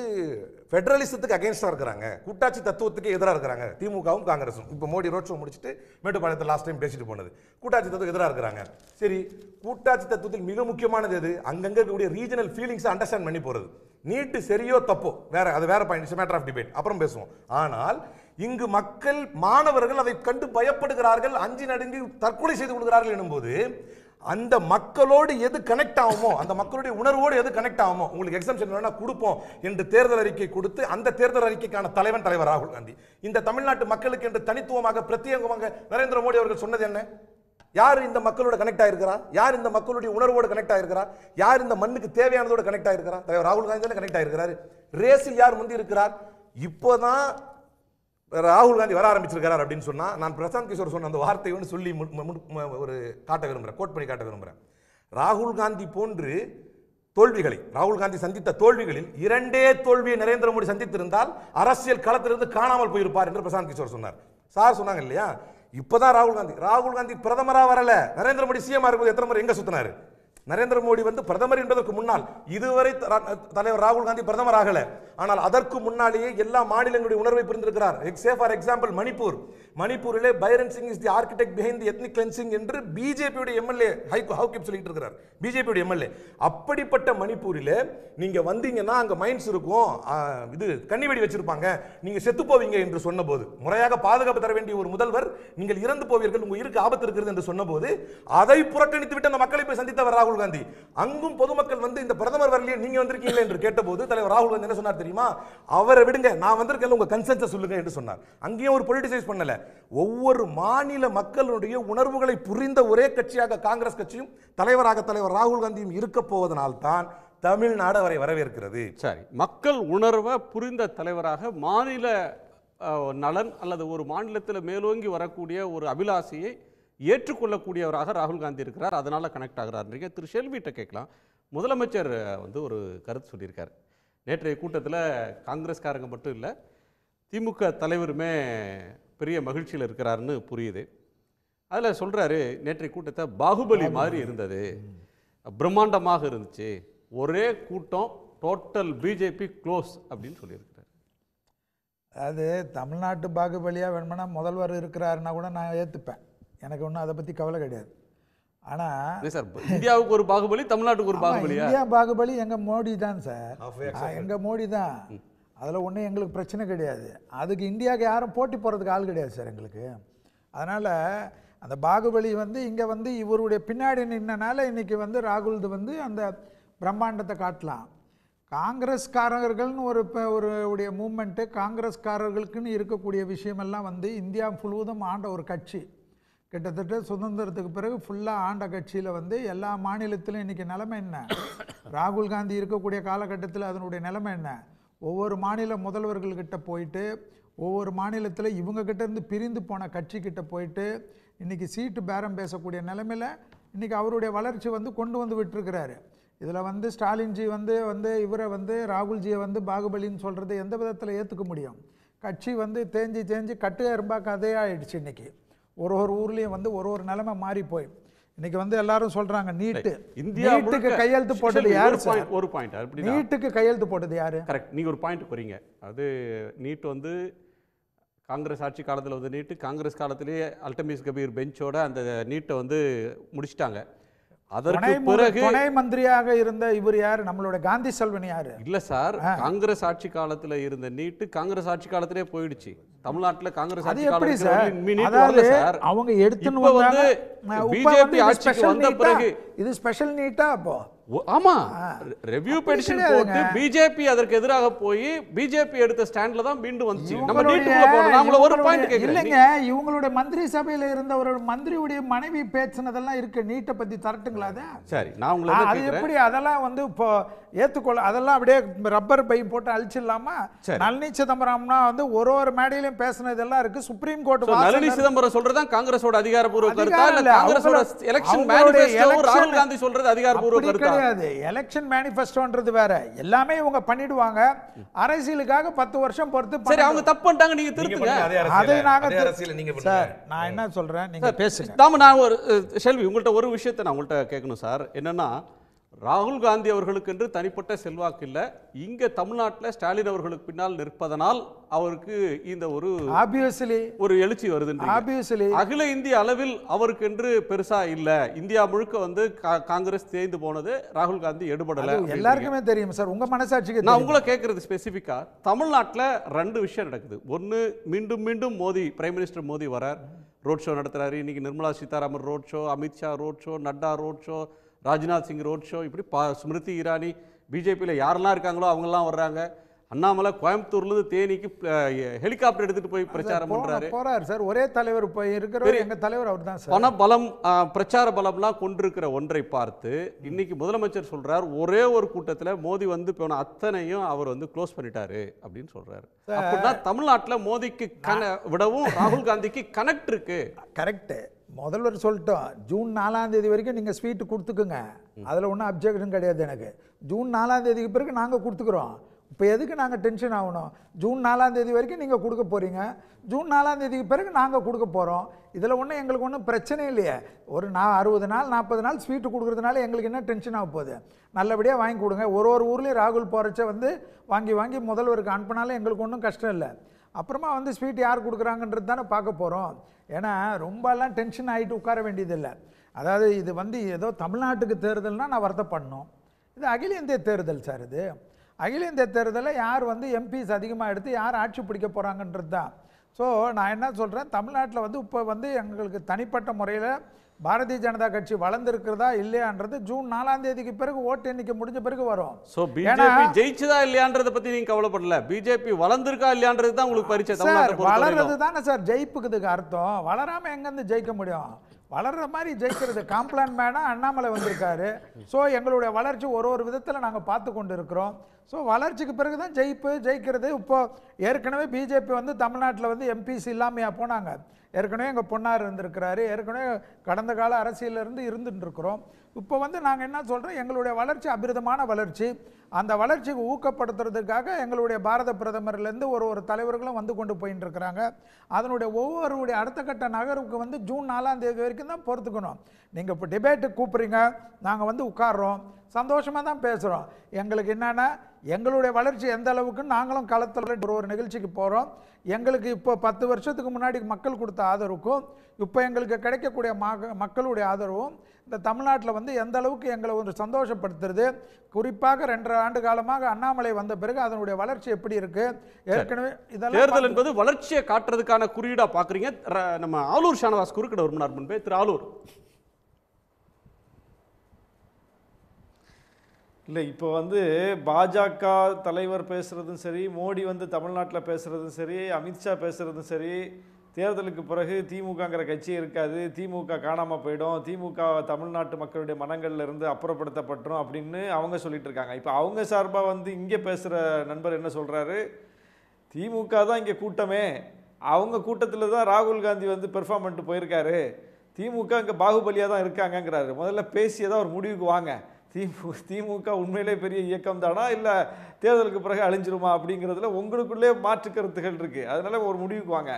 ஃபெடரலிசத்துக்கு அகேன்ஸ்டாக இருக்கிறாங்க கூட்டாட்சி தத்துவத்துக்கு எதிராக இருக்கிறாங்க திமுகவும் காங்கிரஸும் இப்போ மோடி ரோட் ஷோ முடிச்சுட்டு மேட்டுப்பாளையத்தை லாஸ்ட் டைம் பேசிட்டு போனது கூட்டாட்சி தத்துவம் எதிராக இருக்கிறாங்க சரி கூட்டாட்சி தத்துவத்தில் மிக முக்கியமானது எது அங்கங்கே இருக்கக்கூடிய ரீஜனல் ஃபீலிங்ஸை அண்டர்ஸ்டாண்ட் பண்ணி போகிறது நீட்டு சரியோ தப்போ வேற அது வேற பாயிண்ட் மேட்டர் ஆஃப் டிபேட் அப்புறம் பேசுவோம் ஆனால் இங்கு மக்கள் மாணவர்கள் அதை கண்டு பயப்படுகிறார்கள் அஞ்சு நடுங்கி தற்கொலை செய்து கொள்கிறார்கள் எனும்போது அந்த மக்களோடு எது கனெக்ட் ஆகுமோ அந்த மக்களுடைய உணர்வோடு எது கனெக்ட் ஆகுமோ உங்களுக்கு எக்ஸம்ஷன் வேணா கொடுப்போம் என்று தேர்தல் அறிக்கை கொடுத்து அந்த தேர்தல் அறிக்கைக்கான தலைவன் தலைவர் ராகுல் காந்தி இந்த தமிழ்நாட்டு மக்களுக்கு என்று தனித்துவமாக பிரத்யேகமாக நரேந்திர மோடி அவர்கள் சொன்னது என்ன யார் இந்த மக்களோட கனெக்ட் ஆயிருக்கிறா யார் இந்த மக்களுடைய உணர்வோடு கனெக்ட் ஆயிருக்கிறா யார் இந்த மண்ணுக்கு தேவையானதோட கனெக்ட் ஆயிருக்கிறா தலைவர் ராகுல் காந்தி தானே கனெக்ட் ஆயிருக்கிறாரு ரேஸில் யார் முந்தி இருக்கிறார் இப்போதான் ராகுல் காந்தி வர ஆரம்பிச்சிருக்கிறார் அப்படின்னு சொன்னால் நான் பிரசாந்த் கிஷோர் சொன்ன அந்த வார்த்தை வந்து சொல்லி ஒரு காட்ட விரும்புகிறேன் கோட் பண்ணி காட்ட விரும்புகிறேன் ராகுல் காந்தி போன்று தோல்விகளை ராகுல் காந்தி சந்தித்த தோல்விகளில் இரண்டே தோல்வியை நரேந்திர மோடி சந்தித்திருந்தால் அரசியல் களத்திலிருந்து காணாமல் போயிருப்பார் என்று பிரசாந்த் கிஷோர் சொன்னார் சார் சொன்னாங்க இல்லையா இப்போதான் ராகுல் காந்தி ராகுல் காந்தி பிரதமராக வரல நரேந்திர மோடி சிஎம் இருக்கும்போது எத்தனை முறை எங்கே சுத்தினாரு நரேந்திர மோடி வந்து பிரதமர் என்பதற்கு முன்னால் இதுவரை தலைவர் ராகுல் காந்தி பிரதமர் ஆகலை ஆனால் அதற்கு முன்னாலேயே எல்லா மாநிலங்களுடைய உணர்வை புரிந்திருக்கிறார் எக்ஸே ஃபார் எக்ஸாம்பிள் மணிப்பூர் மணிப்பூரிலே Biren Singh is the architect behind the ethnic cleansing என்று பிஜேபியுடைய எம்எல்ஏ ஹை ஹவு கிப் சொல்லிட்டு இருக்கிறார் பிஜேபியுடைய எம்எல்ஏ அப்படிப்பட்ட மணிப்பூரில் நீங்கள் வந்தீங்கன்னா அங்கே மைண்ட்ஸ் இருக்கும் இது கண்ணிவெடி வச்சிருப்பாங்க நீங்கள் செத்து போவீங்க என்று சொன்னபோது முறையாக பாதுகாப்பு தர வேண்டிய ஒரு முதல்வர் நீங்கள் இறந்து போவீர்கள் உங்கள் இருக்கு ஆபத்து இருக்கிறது என்று சொன்னபோது அதை புறக்கணித்து விட்டு அந்த மக்களை போய் சந்தித்தவர் ராகுல் காந்தி அங்கும் பொதுமக்கள் வந்து இந்த பிரதமர் வரலையே நீங்கள் வந்திருக்கீங்களே என்று கேட்டபோது தலைவர் ராகுல் காந்தி என்ன சொன்னார் தெரியுமா அவரை விடுங்க நான் வந்திருக்கல உங்கள் கன்சென்ஸை சொல்லுங்க என்று சொன்னார் அங்கேயும் ஒரு பொலிட்டிசைஸ் பண்ணலை ஒவ்வொரு மாநில மக்களுடைய உணர்வுகளை புரிந்த ஒரே கட்சியாக காங்கிரஸ் கட்சியும் தலைவராக தலைவர் ராகுல் காந்தியும் இருக்க போவதனால்தான் தமிழ்நாடு அவரை வரவேற்கிறது சரி மக்கள் உணர்வை புரிந்த தலைவராக மாநில நலன் அல்லது ஒரு மாநிலத்தில் மேலோங்கி வரக்கூடிய ஒரு அபிலாஷையை ஏற்றுக்கொள்ளக்கூடியவராக ராகுல் காந்தி இருக்கிறார் அதனால் கனெக்ட் ஆகிறார்ன்றீங்க திரு ஷெல்விட்ட கேட்கலாம் முதலமைச்சர் வந்து ஒரு கருத்து சொல்லியிருக்காரு நேற்றைய கூட்டத்தில் காங்கிரஸ்காரங்க மட்டும் இல்லை திமுக தலைவருமே பெரிய மகிழ்ச்சியில் இருக்கிறாருன்னு புரியுது அதில் சொல்கிறாரு நேற்றைய கூட்டத்தை பாகுபலி மாதிரி இருந்தது பிரம்மாண்டமாக இருந்துச்சு ஒரே கூட்டம் டோட்டல் பிஜேபி க்ளோஸ் அப்படின்னு சொல்லியிருக்கிறார் அது தமிழ்நாட்டு பாகுபலியாக வேணுமென்னா முதல்வர் இருக்கிறாருன்னா கூட நான் ஏற்றுப்பேன் எனக்கு ஒன்றும் அதை பற்றி கவலை கிடையாது ஆனால் சார் இந்தியாவுக்கு ஒரு பாகுபலி தமிழ்நாட்டுக்கு ஒரு பாகுபலி இந்தியா பாகுபலி எங்கள் மோடி தான் சார் எங்கள் மோடி தான் அதில் ஒன்றும் எங்களுக்கு பிரச்சனை கிடையாது அதுக்கு இந்தியாவுக்கு யாரும் போட்டி போகிறதுக்கு ஆள் கிடையாது சார் எங்களுக்கு அதனால் அந்த பாகுபலி வந்து இங்கே வந்து இவருடைய பின்னாடி நின்னனால இன்றைக்கி வந்து ராகுல்து வந்து அந்த பிரம்மாண்டத்தை காட்டலாம் காங்கிரஸ்காரர்கள்னு ஒரு இப்போ ஒரு உடைய மூமெண்ட்டு காங்கிரஸ்காரர்களுக்குன்னு இருக்கக்கூடிய விஷயமெல்லாம் வந்து இந்தியா முழுவதும் ஆண்ட ஒரு கட்சி கிட்டத்தட்ட சுதந்திரத்துக்கு பிறகு ஃபுல்லாக ஆண்ட கட்சியில் வந்து எல்லா மாநிலத்திலும் இன்றைக்கி நிலைமை என்ன ராகுல் காந்தி இருக்கக்கூடிய காலகட்டத்தில் அதனுடைய நிலைமை என்ன ஒவ்வொரு மாநில முதல்வர்கள்கிட்ட போயிட்டு ஒவ்வொரு மாநிலத்தில் இவங்கக்கிட்ட இருந்து பிரிந்து போன கட்சிக்கிட்ட போயிட்டு இன்றைக்கி சீட்டு பேரம் பேசக்கூடிய நிலைமையில் இன்றைக்கி அவருடைய வளர்ச்சி வந்து கொண்டு வந்து விட்டுருக்கிறாரு இதில் வந்து ஸ்டாலின்ஜி வந்து வந்து இவரை வந்து ராகுல்ஜியை வந்து பாகுபலின்னு சொல்கிறது எந்த விதத்தில் ஏற்றுக்க முடியும் கட்சி வந்து தேஞ்சி தேஞ்சி கட்டு எறும்பா ஆயிடுச்சு இன்றைக்கி ஒரு ஒரு ஊர்லேயும் வந்து ஒரு ஒரு நிலைமை மாறி போய் இன்னைக்கு வந்து எல்லாரும் சொல்றாங்க நீட்டு இந்தியா நீட்டுக்கு கையெழுத்து போட்டது யாரு ஒரு பாயிண்ட் அப்படி நீட்டுக்கு கையெழுத்து போட்டது யாரு கரெக்ட் நீங்க ஒரு பாயிண்ட் போறீங்க அது நீட் வந்து காங்கிரஸ் ஆட்சி காலத்தில் வந்து நீட்டு காங்கிரஸ் காலத்திலேயே அல்டமிஸ் கபீர் பெஞ்சோட அந்த நீட்டை வந்து முடிச்சிட்டாங்க அதற்கு பிறகு துணை மந்திரியாக இருந்த இவர் யாரு நம்மளோட காந்தி செல்வன் யாரு இல்ல சார் காங்கிரஸ் ஆட்சி காலத்துல இருந்த நீட்டு காங்கிரஸ் ஆட்சி காலத்திலே போயிடுச்சு தமிழ்நாட்டுல காங்கிரஸ் ஆட்சி காலத்துல சார் அவங்க எடுத்துன்னு வந்து பிஜேபி ஆட்சிக்கு வந்த பிறகு இது ஸ்பெஷல் நீட்டா அப்போ ஆமா ரிவ்யூ பெடிஷன் போட்டு பிஜேபி அதற்கு எதிராக போய் பிஜேபி எடுத்த ஸ்டாண்ட்ல தான் மீண்டும் வந்துச்சு நம்ம டீட்டுக்குள்ள போறோம் நாம ஒரு பாயிண்ட் கேக்குறேன் இல்லங்க இவங்களுடைய மந்திரி சபையில இருந்த ஒரு மந்திரியுடைய மனைவி பேசினதெல்லாம் இருக்கு நீட்ட பத்தி தரட்டுங்களா அது சரி நான் உங்களுக்கு அது எப்படி அதெல்லாம் வந்து இப்போ ஏத்துக்கொள்ள அதெல்லாம் அப்படியே ரப்பர் பை போட்டு அழிச்சிடலாமா நளினி சிதம்பரம்னா வந்து ஒரு ஒரு மேடையிலும் எல்லாம் இருக்கு சுப்ரீம் கோர்ட் நளினி சிதம்பரம் சொல்றது தான் காங்கிரஸோட அதிகாரப்பூர்வ கருத்தா இல்ல காங்கிரஸோட எலெக்ஷன் மேனிஃபெஸ்டோ ராகுல் காந்தி சொல்றது அதிகாரப்பூர்வ கருத்தா கிடையாது எலெக்ஷன் மேனிஃபெஸ்டோன்றது வேற எல்லாமே இவங்க பண்ணிடுவாங்க அரசியலுக்காக பத்து வருஷம் பொறுத்து சரி அவங்க தப்பு பண்ணிட்டாங்க நீங்க திருத்துங்க அதை நாங்க நீங்க சார் நான் என்ன சொல்றேன் நீங்க பேசுங்க தாம நான் ஒரு செல்வி உங்கள்கிட்ட ஒரு விஷயத்தை நான் உங்கள்கிட்ட கேட்கணும் சார் என்னன்னா ராகுல் காந்தி அவர்களுக்கு என்று தனிப்பட்ட செல்வாக்கு இல்லை இங்கே தமிழ்நாட்டில் ஸ்டாலின் அவர்களுக்கு பின்னால் நிற்பதனால் அவருக்கு இந்த ஒரு ஆபியஸ்லி ஒரு எழுச்சி வருது அகில இந்திய அளவில் அவருக்கு என்று பெருசா இல்லை இந்தியா முழுக்க வந்து காங்கிரஸ் தேய்ந்து போனது ராகுல் காந்தி எடுபடலை எல்லாருக்குமே தெரியும் சார் உங்க மனசாட்சிக்கு நான் உங்களை கேட்கறது ஸ்பெசிஃபிக்கா தமிழ்நாட்டில் ரெண்டு விஷயம் நடக்குது ஒன்று மீண்டும் மீண்டும் மோடி பிரைம் மினிஸ்டர் மோடி வரார் ரோட் ஷோ நடத்துறாரு இன்னைக்கு Nirmala Sitharaman road show Amit Shah road show Nadda road show Rajnath Singh road show இப்படி பா ஸ்மிருதி இரானி பிஜேபியில் யாரெல்லாம் இருக்காங்களோ அவங்கெல்லாம் வர்றாங்க அண்ணாமலை கோயம்புத்தூர்லேருந்து தேனிக்கு ஹெலிகாப்டர் எடுத்துகிட்டு போய் பிரச்சாரம் பண்ணுறாரு போகிறார் சார் ஒரே தலைவர் இப்போ இருக்கிற எங்கள் தலைவர் அவர் தான் பண பலம் பிரச்சார பலம்லாம் கொண்டிருக்கிற ஒன்றை பார்த்து இன்னைக்கு முதலமைச்சர் சொல்கிறார் ஒரே ஒரு கூட்டத்தில் மோடி வந்து போன அத்தனையும் அவர் வந்து க்ளோஸ் பண்ணிட்டாரு அப்படின்னு சொல்கிறாரு அப்படின்னா தமிழ்நாட்டில் மோடிக்கு கன விடவும் ராகுல் காந்திக்கு கனெக்ட் இருக்கு கரெக்டு முதல்வர் சொல்லிட்டோம் ஜூன் நாலாம் தேதி வரைக்கும் நீங்கள் ஸ்வீட்டு கொடுத்துக்குங்க அதில் ஒன்றும் அப்செக்ஷன் கிடையாது எனக்கு ஜூன் நாலாம் தேதிக்கு பிறகு நாங்கள் கொடுத்துக்குறோம் இப்போ எதுக்கு நாங்கள் டென்ஷன் ஆகணும் ஜூன் நாலாம் தேதி வரைக்கும் நீங்கள் கொடுக்க போகிறீங்க ஜூன் நாலாம் தேதிக்கு பிறகு நாங்கள் கொடுக்க போகிறோம் இதில் ஒன்றும் எங்களுக்கு ஒன்றும் பிரச்சனை இல்லையே ஒரு நா அறுபது நாள் நாற்பது நாள் ஸ்வீட்டு கொடுக்குறதுனால எங்களுக்கு என்ன டென்ஷன் ஆக போகுது நல்லபடியாக வாங்கி கொடுங்க ஒரு ஒரு ஊர்லேயும் ராகுல் போகிறச்ச வந்து வாங்கி வாங்கி முதல்வருக்கு அனுப்பினாலும் எங்களுக்கு ஒன்றும் கஷ்டம் இல்லை அப்புறமா வந்து ஸ்வீட் யார் கொடுக்குறாங்கன்றது தானே பார்க்க போகிறோம் ஏன்னா ரொம்பலாம் டென்ஷன் ஆகிட்டு உட்கார வேண்டியதில்லை அதாவது இது வந்து ஏதோ தமிழ்நாட்டுக்கு தேர்தல்னால் நான் வருத்தப்படணும் இது அகில இந்திய தேர்தல் சார் இது அகில இந்திய தேர்தலில் யார் வந்து எம்பிஸ் அதிகமாக எடுத்து யார் ஆட்சி பிடிக்க போகிறாங்கன்றது தான் ஸோ நான் என்ன சொல்கிறேன் தமிழ்நாட்டில் வந்து இப்போ வந்து எங்களுக்கு தனிப்பட்ட முறையில் பாரதிய ஜனதா கட்சி வளர்ந்திருக்கிறதா இல்லையான்றது ஜூன் நாலாம் தேதிக்கு பிறகு ஓட்டு எண்ணிக்கை முடிஞ்ச பிறகு வரும் சோ பிஜேபி ஜெயிச்சதா இல்லையான்றத பத்தி நீங்க கவலைப்படல பிஜேபி வளர்ந்திருக்கா இல்லையான்றது தான் உங்களுக்கு பரிச்சை சார் வளர்றது தானே சார் ஜெயிப்புக்குதுக்கு அர்த்தம் வளராம எங்க இருந்து ஜெயிக்க முடியும் வளர்ற மாதிரி ஜெயிக்கிறது காம்ப்ளான் மேடம் அண்ணாமலை வந்திருக்காரு ஸோ எங்களுடைய வளர்ச்சி ஒரு ஒரு விதத்தில் நாங்கள் பார்த்து கொண்டு இருக்கிறோம் ஸோ வளர்ச்சிக்கு பிறகு தான் ஜெயிப்பு ஜெயிக்கிறது இப்போது ஏற்கனவே பிஜேபி வந்து தமிழ்நாட்டில் வந்து எம்பிசி இல்லாமையா போனாங்க ஏற்கனவே எங்கள் பொன்னார் இருந்திருக்கிறாரு ஏற்கனவே கடந்த கால அரசியலிருந்து இருந்துட்டுருக்குறோம் இப்போ வந்து நாங்கள் என்ன சொல்கிறோம் எங்களுடைய வளர்ச்சி அபிரதமான வளர்ச்சி அந்த வளர்ச்சிக்கு ஊக்கப்படுத்துறதுக்காக எங்களுடைய பாரத பிரதமர்லேருந்து ஒரு ஒரு தலைவர்களும் வந்து கொண்டு போயின்னு இருக்கிறாங்க அதனுடைய ஒவ்வொருடைய அடுத்த கட்ட நகருக்கு வந்து ஜூன் நாலாம் தேதி வரைக்கும் தான் பொறுத்துக்கணும் நீங்கள் இப்போ டிபேட்டு கூப்பிட்றீங்க நாங்கள் வந்து உட்காடுறோம் சந்தோஷமாக தான் பேசுகிறோம் எங்களுக்கு என்னென்னா எங்களுடைய வளர்ச்சி எந்த அளவுக்கு நாங்களும் களத்தில் ஒரு ஒரு நிகழ்ச்சிக்கு போகிறோம் எங்களுக்கு இப்போ பத்து வருஷத்துக்கு முன்னாடி மக்கள் கொடுத்த ஆதரவுக்கும் இப்போ எங்களுக்கு கிடைக்கக்கூடிய மக்களுடைய ஆதரவும் இந்த தமிழ்நாட்டில் வந்து எந்த அளவுக்கு எங்களை ஒன்று சந்தோஷப்படுத்துறது குறிப்பாக ரெண்டரை ஆண்டு காலமாக அண்ணாமலை வந்த பிறகு அதனுடைய வளர்ச்சி எப்படி இருக்கு ஏற்கனவே இதெல்லாம் தேர்தல் என்பது வளர்ச்சியை காட்டுறதுக்கான குறியீடாக பார்க்குறீங்க நம்ம ஆலூர் ஷானவாஸ் குறுக்கிட ஒரு முன்னார் முன்பே திரு ஆலூர் இல்லை இப்போ வந்து பாஜக தலைவர் பேசுகிறதும் சரி மோடி வந்து தமிழ்நாட்டில் பேசுகிறதும் சரி அமித்ஷா பேசுகிறதும் சரி தேர்தலுக்கு பிறகு திமுகங்கிற கட்சி இருக்காது திமுக காணாமல் போயிடும் திமுக தமிழ்நாட்டு மக்களுடைய மனங்களில் இருந்து அப்புறப்படுத்தப்பட்டுரும் அப்படின்னு அவங்க சொல்லிட்டு இருக்காங்க இப்போ அவங்க சார்பாக வந்து இங்கே பேசுகிற நண்பர் என்ன சொல்கிறாரு திமுக தான் இங்கே கூட்டமே அவங்க கூட்டத்தில் தான் ராகுல் காந்தி வந்து பெர்ஃபார்ம் பண்ணிட்டு போயிருக்காரு திமுக இங்கே பாகுபலியாக தான் இருக்காங்கங்கிறாரு முதல்ல பேசியதான் ஒரு முடிவுக்கு வாங்க திமு திமுக உண்மையிலே பெரிய இயக்கம் தானா இல்லை தேர்தலுக்கு பிறகு அழிஞ்சிருமா அப்படிங்கிறதுல உங்களுக்குள்ளே மாற்று கருத்துகள் இருக்கு அதனால ஒரு முடிவுக்கு வாங்க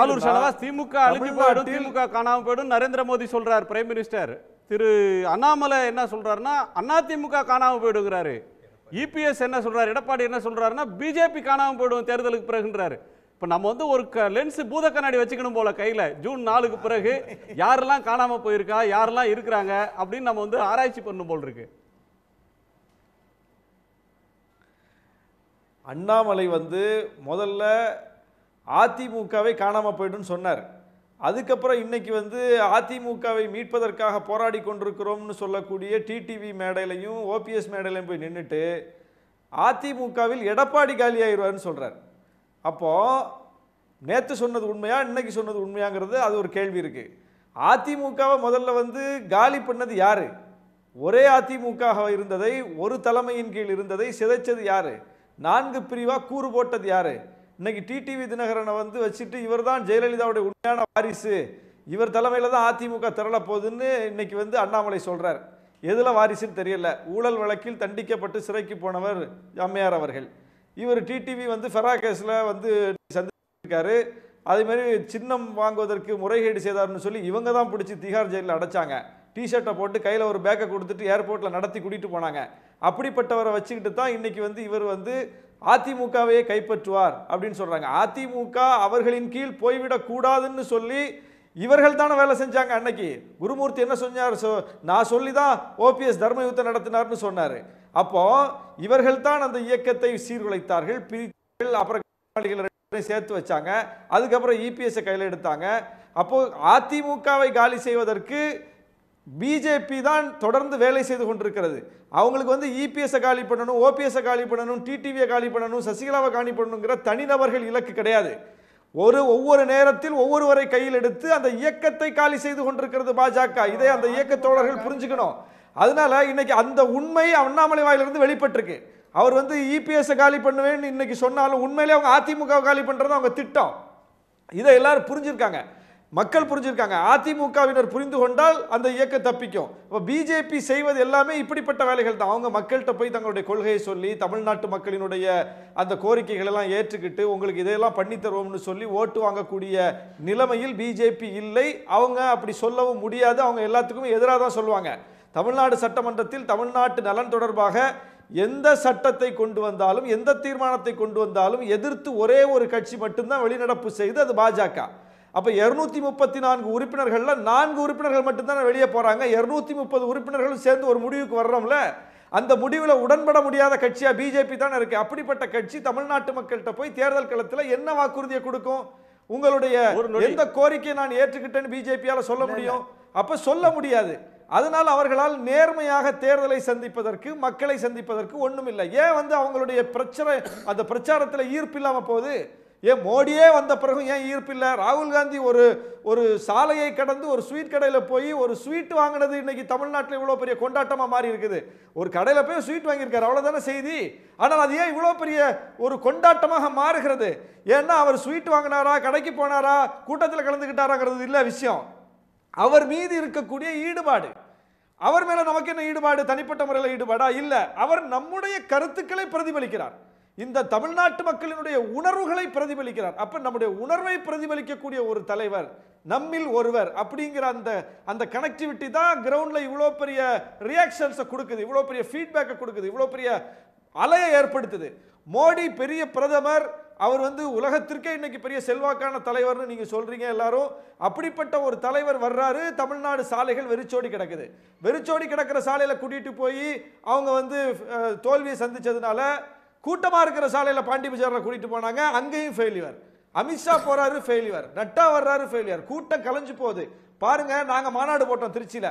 ஆலூர் திமுக அழிஞ்சு போயிடும் திமுக காணாமல் போயிடும் நரேந்திர மோடி சொல்றார் பிரைம் மினிஸ்டர் திரு அண்ணாமலை என்ன சொல்றாருன்னா அதிமுக காணாமல் போயிடுங்கிறாரு இபிஎஸ் என்ன சொல்றாரு எடப்பாடி என்ன சொல்றாருன்னா பிஜேபி காணாமல் போயிடும் தேர்தலுக்கு பிறகுன்றாரு இப்போ நம்ம வந்து ஒரு க லென்ஸு பூத கண்ணாடி வச்சுக்கணும் போல் கையில் ஜூன் நாலுக்கு பிறகு யாரெல்லாம் காணாமல் போயிருக்கா யாரெல்லாம் இருக்கிறாங்க அப்படின்னு நம்ம வந்து ஆராய்ச்சி பண்ணும் போல் இருக்கு அண்ணாமலை வந்து முதல்ல அதிமுகவை காணாமல் போய்டுன்னு சொன்னார் அதுக்கப்புறம் இன்னைக்கு வந்து அதிமுகவை மீட்பதற்காக போராடி கொண்டிருக்கிறோம்னு சொல்லக்கூடிய டிடிவி மேடையிலையும் ஓபிஎஸ் மேடையிலையும் போய் நின்றுட்டு அதிமுகவில் எடப்பாடி காலியாகிடுவார்னு சொல்கிறார் அப்போது நேற்று சொன்னது உண்மையா இன்னைக்கு சொன்னது உண்மையாங்கிறது அது ஒரு கேள்வி இருக்குது அதிமுகவை முதல்ல வந்து காலி பண்ணது யார் ஒரே அதிமுக இருந்ததை ஒரு தலைமையின் கீழ் இருந்ததை சிதைச்சது யார் நான்கு பிரிவாக கூறு போட்டது யார் இன்னைக்கு டிடிவி தினகரனை வந்து வச்சுட்டு இவர் தான் ஜெயலலிதாவுடைய உண்மையான வாரிசு இவர் தலைமையில் தான் அதிமுக திரளப்போகுதுன்னு இன்னைக்கு வந்து அண்ணாமலை சொல்கிறார் எதில் வாரிசுன்னு தெரியல ஊழல் வழக்கில் தண்டிக்கப்பட்டு சிறைக்கு போனவர் அம்மையார் அவர்கள் இவர் டிடிவி வந்து ஃபெரா கேஸில் வந்து சந்திச்சிருக்காரு மாதிரி சின்னம் வாங்குவதற்கு முறைகேடு செய்தார்னு சொல்லி இவங்க தான் பிடிச்சி திகார் ஜெயிலில் அடைச்சாங்க டிஷர்ட்டை போட்டு கையில் ஒரு பேக்கை கொடுத்துட்டு ஏர்போர்ட்டில் நடத்தி கூட்டிகிட்டு போனாங்க அப்படிப்பட்டவரை வச்சுக்கிட்டு தான் இன்றைக்கி வந்து இவர் வந்து அதிமுகவையே கைப்பற்றுவார் அப்படின்னு சொல்கிறாங்க அதிமுக அவர்களின் கீழ் போய்விடக்கூடாதுன்னு சொல்லி இவர்கள் தானே வேலை செஞ்சாங்க அன்னைக்கு குருமூர்த்தி என்ன சொன்னார் நான் சொல்லி தான் ஓபிஎஸ் தர்மயுத்தம் நடத்தினார்னு சொன்னார் அப்போது இவர்கள்தான் அந்த இயக்கத்தை சீர்குலைத்தார்கள் பிரித்தார்கள் அப்புறம் சேர்த்து வச்சாங்க அதுக்கப்புறம் இபிஎஸ் e கையில் எடுத்தாங்க அப்போது அதிமுகவை காலி செய்வதற்கு பிஜேபி தான் தொடர்ந்து வேலை செய்து கொண்டிருக்கிறது அவங்களுக்கு வந்து இபிஎஸ்ஸை e காலி பண்ணணும் ஓபிஎஸ்ஸை காலி பண்ணணும் டிடிவியை காலி பண்ணணும் சசிகலாவை காலி பண்ணணுங்கிற தனிநபர்கள் இலக்கு கிடையாது ஒரு ஒவ்வொரு நேரத்தில் ஒவ்வொருவரை கையில் எடுத்து அந்த இயக்கத்தை காலி செய்து கொண்டிருக்கிறது பாஜக இதை அந்த இயக்கத்தோழர்கள் புரிஞ்சுக்கணும் அதனால இன்னைக்கு அந்த உண்மை அண்ணாமலை வாயிலிருந்து வெளிப்பட்டிருக்கு அவர் வந்து இபிஎஸ்ஸை e காலி பண்ணுவேன்னு இன்னைக்கு சொன்னாலும் உண்மையிலே அவங்க அதிமுக காலி பண்ணுறது அவங்க திட்டம் இதை எல்லாரும் புரிஞ்சிருக்காங்க மக்கள் புரிஞ்சிருக்காங்க அதிமுகவினர் புரிந்து கொண்டால் அந்த இயக்கம் தப்பிக்கும் இப்போ பிஜேபி செய்வது எல்லாமே இப்படிப்பட்ட வேலைகள் தான் அவங்க மக்கள்கிட்ட போய் தங்களுடைய கொள்கையை சொல்லி தமிழ்நாட்டு மக்களினுடைய அந்த கோரிக்கைகள் எல்லாம் ஏற்றுக்கிட்டு உங்களுக்கு இதையெல்லாம் பண்ணித்தருவோம்னு சொல்லி ஓட்டு வாங்கக்கூடிய நிலைமையில் பிஜேபி இல்லை அவங்க அப்படி சொல்லவும் முடியாது அவங்க எல்லாத்துக்குமே எதிராக தான் சொல்லுவாங்க தமிழ்நாடு சட்டமன்றத்தில் தமிழ்நாட்டு நலன் தொடர்பாக எந்த சட்டத்தை கொண்டு வந்தாலும் எந்த தீர்மானத்தை கொண்டு வந்தாலும் எதிர்த்து ஒரே ஒரு கட்சி மட்டும்தான் வெளிநடப்பு செய்து அது பாஜக அப்போ இரநூத்தி முப்பத்தி நான்கு உறுப்பினர்களில் நான்கு உறுப்பினர்கள் மட்டும்தான் வெளியே போகிறாங்க இரநூத்தி முப்பது உறுப்பினர்களும் சேர்ந்து ஒரு முடிவுக்கு வர்றோம்ல அந்த முடிவில் உடன்பட முடியாத கட்சியாக பிஜேபி தானே இருக்குது அப்படிப்பட்ட கட்சி தமிழ்நாட்டு மக்கள்கிட்ட போய் தேர்தல் களத்தில் என்ன வாக்குறுதியை கொடுக்கும் உங்களுடைய எந்த கோரிக்கையை நான் ஏற்றுக்கிட்டேன்னு பிஜேபியால் சொல்ல முடியும் அப்போ சொல்ல முடியாது அதனால் அவர்களால் நேர்மையாக தேர்தலை சந்திப்பதற்கு மக்களை சந்திப்பதற்கு ஒன்றும் இல்லை ஏன் வந்து அவங்களுடைய பிரச்சனை அந்த பிரச்சாரத்தில் ஈர்ப்பு இல்லாமல் போகுது ஏன் மோடியே வந்த பிறகும் ஏன் ஈர்ப்பு இல்லை ராகுல் காந்தி ஒரு ஒரு சாலையை கடந்து ஒரு ஸ்வீட் கடையில் போய் ஒரு ஸ்வீட் வாங்கினது இன்றைக்கி தமிழ்நாட்டில் இவ்வளோ பெரிய கொண்டாட்டமாக மாறி இருக்குது ஒரு கடையில் போய் ஸ்வீட் வாங்கியிருக்காரு அவ்வளோதான செய்தி ஆனால் அது ஏன் இவ்வளோ பெரிய ஒரு கொண்டாட்டமாக மாறுகிறது ஏன்னா அவர் ஸ்வீட் வாங்கினாரா கடைக்கு போனாரா கூட்டத்தில் கலந்துக்கிட்டாராங்கிறது இல்லை விஷயம் அவர் மீது இருக்கக்கூடிய ஈடுபாடு அவர் மேலே நமக்கு என்ன ஈடுபாடு தனிப்பட்ட முறையில் ஈடுபாடா இல்லை அவர் நம்முடைய கருத்துக்களை பிரதிபலிக்கிறார் இந்த தமிழ்நாட்டு மக்களினுடைய உணர்வுகளை பிரதிபலிக்கிறார் அப்போ நம்முடைய உணர்வை பிரதிபலிக்கக்கூடிய ஒரு தலைவர் நம்மில் ஒருவர் அப்படிங்கிற அந்த அந்த கனெக்டிவிட்டி தான் கிரவுண்டில் இவ்வளோ பெரிய ரியாக்ஷன்ஸை கொடுக்குது இவ்வளோ பெரிய ஃபீட்பேக்கை கொடுக்குது இவ்வளோ பெரிய அலையை ஏற்படுத்துது மோடி பெரிய பிரதமர் அவர் வந்து உலகத்திற்கே இன்னைக்கு பெரிய செல்வாக்கான தலைவர்னு நீங்கள் சொல்கிறீங்க எல்லாரும் அப்படிப்பட்ட ஒரு தலைவர் வர்றாரு தமிழ்நாடு சாலைகள் வெறிச்சோடி கிடக்குது வெறிச்சோடி கிடக்கிற சாலையில் கூட்டிகிட்டு போய் அவங்க வந்து தோல்வியை சந்தித்ததுனால கூட்டமாக இருக்கிற சாலையில் பாண்டி பஜாரில் கூட்டிகிட்டு போனாங்க அங்கேயும் ஃபெயிலியர் அமித்ஷா போகிறாரு ஃபெயிலியர் நட்டா வர்றாரு ஃபெயிலியர் கூட்டம் கலைஞ்சு போகுது பாருங்க நாங்கள் மாநாடு போட்டோம் திருச்சியில்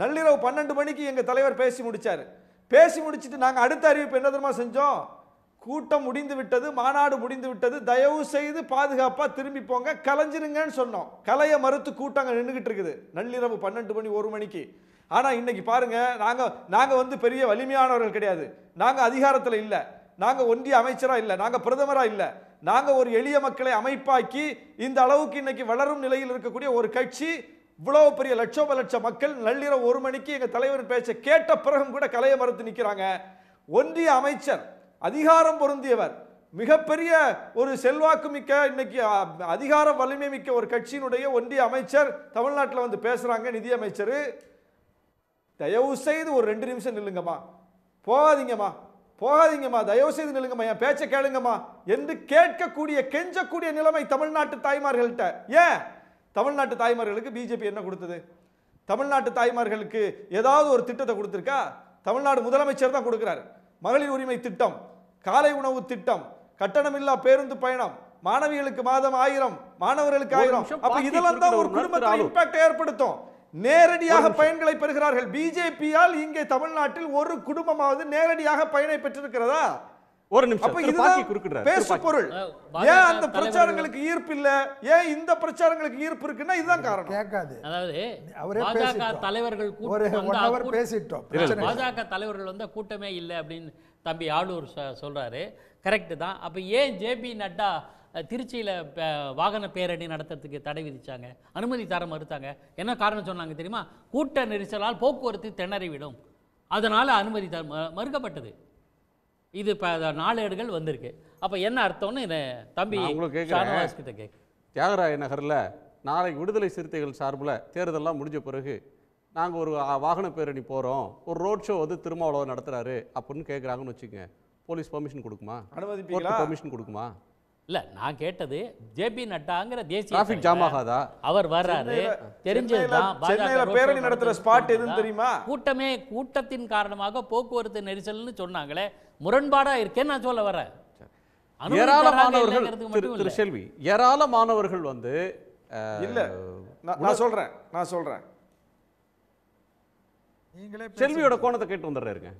நள்ளிரவு பன்னெண்டு மணிக்கு எங்கள் தலைவர் பேசி முடித்தார் பேசி முடிச்சுட்டு நாங்கள் அடுத்த அறிவிப்பு என்ன தெரியுமா செஞ்சோம் கூட்டம் முடிந்து விட்டது மாநாடு முடிந்து விட்டது தயவு செய்து பாதுகாப்பாக திரும்பி போங்க கலைஞ்சிருங்கன்னு சொன்னோம் கலைய மறுத்து கூட்டம் நின்றுக்கிட்டு இருக்குது நள்ளிரவு பன்னெண்டு மணி ஒரு மணிக்கு ஆனால் இன்னைக்கு பாருங்கள் நாங்கள் நாங்கள் வந்து பெரிய வலிமையானவர்கள் கிடையாது நாங்கள் அதிகாரத்தில் இல்லை நாங்கள் ஒன்றிய அமைச்சராக இல்லை நாங்கள் பிரதமராக இல்லை நாங்கள் ஒரு எளிய மக்களை அமைப்பாக்கி இந்த அளவுக்கு இன்னைக்கு வளரும் நிலையில் இருக்கக்கூடிய ஒரு கட்சி இவ்வளவு பெரிய லட்சோப லட்சம் மக்கள் நள்ளிரவு ஒரு மணிக்கு எங்கள் தலைவர் பேச்சை கேட்ட பிறகும் கூட கலைய மறுத்து நிற்கிறாங்க ஒன்றிய அமைச்சர் அதிகாரம் பொருந்தியவர் மிகப்பெரிய ஒரு செல்வாக்கு மிக்க இன்னைக்கு அதிகார வலிமை மிக்க ஒரு கட்சியினுடைய ஒன்றிய அமைச்சர் தமிழ்நாட்டில் வந்து பேசுகிறாங்க நிதியமைச்சர் தயவு செய்து ஒரு ரெண்டு நிமிஷம் நில்லுங்கம்மா போகாதீங்கம்மா போகாதீங்கம்மா தயவு செய்து நிலுங்கம்மா என் பேச்சை கேளுங்கம்மா என்று கேட்கக்கூடிய கெஞ்சக்கூடிய நிலைமை தமிழ்நாட்டு தாய்மார்கள்ட்ட ஏன் தமிழ்நாட்டு தாய்மார்களுக்கு பிஜேபி என்ன கொடுத்தது தமிழ்நாட்டு தாய்மார்களுக்கு ஏதாவது ஒரு திட்டத்தை கொடுத்துருக்கா தமிழ்நாடு முதலமைச்சர் தான் கொடுக்குறாரு மகளிர் உரிமை திட்டம் காலை உணவு திட்டம் கட்டணமில்லா பேருந்து பயணம் மாணவிகளுக்கு மாதம் ஆயிரம் மாணவர்களுக்கு ஆயிரம் அப்ப இதெல்லாம் தான் ஒரு குடும்பத்தில் இம்பாக்ட் ஏற்படுத்தும் நேரடியாக பயன்களை பெறுகிறார்கள் பிஜேபியால் இங்கே தமிழ்நாட்டில் ஒரு குடும்பமாவது நேரடியாக பயனை பெற்றிருக்கிறதா ஒரு நிமிஷம் பேசு பொருள் ஏன் அந்த பிரச்சாரங்களுக்கு ஈர்ப்பு இல்ல ஏன் இந்த பிரச்சாரங்களுக்கு ஈர்ப்பு இருக்குன்னா இதுதான் காரணம் கேட்காது அதாவது அவரே பாஜக தலைவர்கள் ஒரு அவர் பேசிட்டோம் பாஜக தலைவர்கள் வந்து கூட்டமே இல்லை அப்படின்னு தம்பி ஆளுர் சொல்றாரு கரெக்ட் தான் அப்ப ஏன் ஜேபி நட்டா திருச்சியில் வாகன பேரணி நடத்துறதுக்கு தடை விதித்தாங்க அனுமதி தர மறுத்தாங்க என்ன காரணம் சொன்னாங்க தெரியுமா கூட்ட நெரிசலால் போக்குவரத்து திணறிவிடும் அதனால் அனுமதி த மறுக்கப்பட்டது இது இப்போ நாளேடுகள் வந்திருக்கு அப்போ என்ன அர்த்தம்னு இதை தம்பி கிட்ட கேட்க தியாகராய நகரில் நாளை விடுதலை சிறுத்தைகள் சார்பில் தேர்தலெலாம் முடிஞ்ச பிறகு நாங்கள் ஒரு வாகன பேரணி போகிறோம் ஒரு ரோட் ஷோ வந்து திருமாவளவன் நடத்துகிறாரு அப்படின்னு கேட்குறாங்கன்னு வச்சுக்கோங்க போலீஸ் பர்மிஷன் கொடுக்குமா அனுமதி பர்மிஷன் கொடுக்குமா இல்லை நான் கேட்டது ஜேபி நட்டாங்கிற தேசிய டிராஃபிக் ஜாம் ஆகாதா அவர் வர்றாரு தெரிஞ்சது தான் சென்னையில் பேரணி நடத்துகிற ஸ்பாட் எதுன்னு தெரியுமா கூட்டமே கூட்டத்தின் காரணமாக போக்குவரத்து நெரிசல்னு சொன்னாங்களே முரண்பாடாக இருக்கேன்னு நான் சொல்ல வரேன் ஏராளமானவர்கள் திரு செல்வி ஏராளமானவர்கள் வந்து இல்லை நான் சொல்கிறேன் நான் சொல்கிறேன் செல்வியோட கோணத்தை கேட்டு இருக்கேன்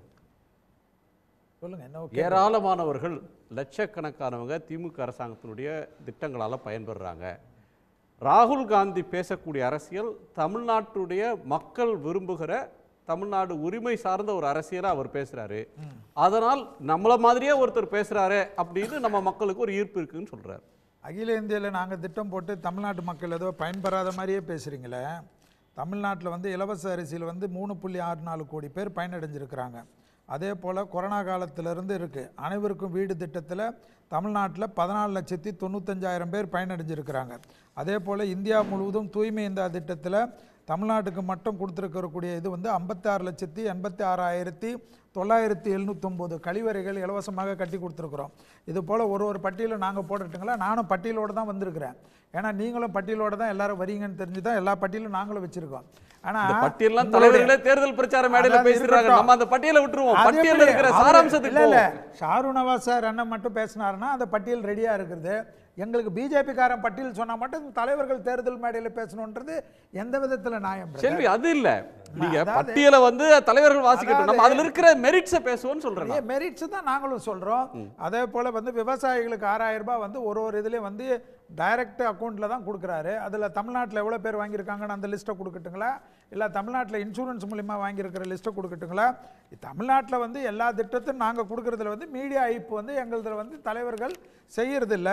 சொல்லுங்கள் ஏராளமானவர்கள் லட்சக்கணக்கானவங்க திமுக அரசாங்கத்தினுடைய திட்டங்களால் பயன்பெறாங்க ராகுல் காந்தி பேசக்கூடிய அரசியல் தமிழ்நாட்டுடைய மக்கள் விரும்புகிற தமிழ்நாடு உரிமை சார்ந்த ஒரு அரசியலாக அவர் பேசுகிறாரு அதனால் நம்மளை மாதிரியே ஒருத்தர் பேசுகிறாரு அப்படின்னு நம்ம மக்களுக்கு ஒரு ஈர்ப்பு இருக்குன்னு சொல்கிறார் அகில இந்தியாவில் நாங்கள் திட்டம் போட்டு தமிழ்நாட்டு மக்கள் ஏதோ பயன்பெறாத மாதிரியே பேசுகிறீங்களே தமிழ்நாட்டில் வந்து இலவச அரிசியில் வந்து மூணு புள்ளி ஆறு நாலு கோடி பேர் பயனடைஞ்சிருக்கிறாங்க அதே போல் கொரோனா காலத்திலேருந்து இருக்குது அனைவருக்கும் வீடு திட்டத்தில் தமிழ்நாட்டில் பதினாலு லட்சத்தி தொண்ணூத்தஞ்சாயிரம் பேர் பயனடைஞ்சிருக்கிறாங்க அதே போல் இந்தியா முழுவதும் தூய்மை இந்தியா திட்டத்தில் தமிழ்நாட்டுக்கு மட்டும் கொடுத்துருக்கக்கூடிய இது வந்து ஐம்பத்தாறு லட்சத்தி எண்பத்தி ஆறாயிரத்தி தொள்ளாயிரத்தி எழுநூற்றொம்போது கழிவறைகள் இலவசமாக கட்டி கொடுத்துருக்குறோம் இது போல் ஒரு ஒரு பட்டியலும் நாங்கள் போட்டுட்டுங்களா நானும் பட்டியலோடு தான் வந்திருக்கிறேன் ஏன்னா நீங்களும் பட்டியலோடு தான் எல்லோரும் வரீங்கன்னு தெரிஞ்சு தான் எல்லா பட்டியலும் நாங்களும் வச்சுருக்கோம் ஆனா பட்டியலாம் தலைவர்களே தேர்தல் பிரச்சார மேடையில பேசிடுறாங்க நம்ம அந்த பட்டியலை இருக்கிற இல்ல சார் மட்டும் அந்த பட்டியல் ரெடியா இருக்குது எங்களுக்கு பிஜேபிக்காரன் பட்டியல் சொன்னா மட்டும் தலைவர்கள் தேர்தல் மேடையில பேசணுன்றது எந்த விதத்துல நியாயம் செல்வி அது இல்ல நீங்க பட்டியலை வந்து தலைவர்கள் வாசிக்கட்டும் நம்ம அதுல இருக்கிற மெரிட்ஸை பேசுவோம்னு சொல்றோம் மெரிட்ஸ் தான் நாங்களும் சொல்றோம் அதே போல வந்து விவசாயிகளுக்கு ஆறாயிரம் ரூபாய் வந்து ஒரு ஒரு இதுலயும் வந்து டைரக்ட் அக்கௌண்ட்டில் தான் கொடுக்குறாரு அதில் தமிழ்நாட்டில் எவ்வளோ பேர் வாங்கியிருக்காங்கன்னு அந்த லிஸ்ட்டை கொடுக்கட்டுங்களா இல்லை தமிழ்நாட்டில் இன்சூரன்ஸ் மூலிமா வாங்கியிருக்கிற லிஸ்ட்டை கொடுக்கட்டுங்களா தமிழ்நாட்டில் வந்து எல்லா திட்டத்தையும் நாங்கள் கொடுக்குறதுல வந்து மீடியா ஐப்பு வந்து எங்களதில் வந்து தலைவர்கள் செய்கிறதில்ல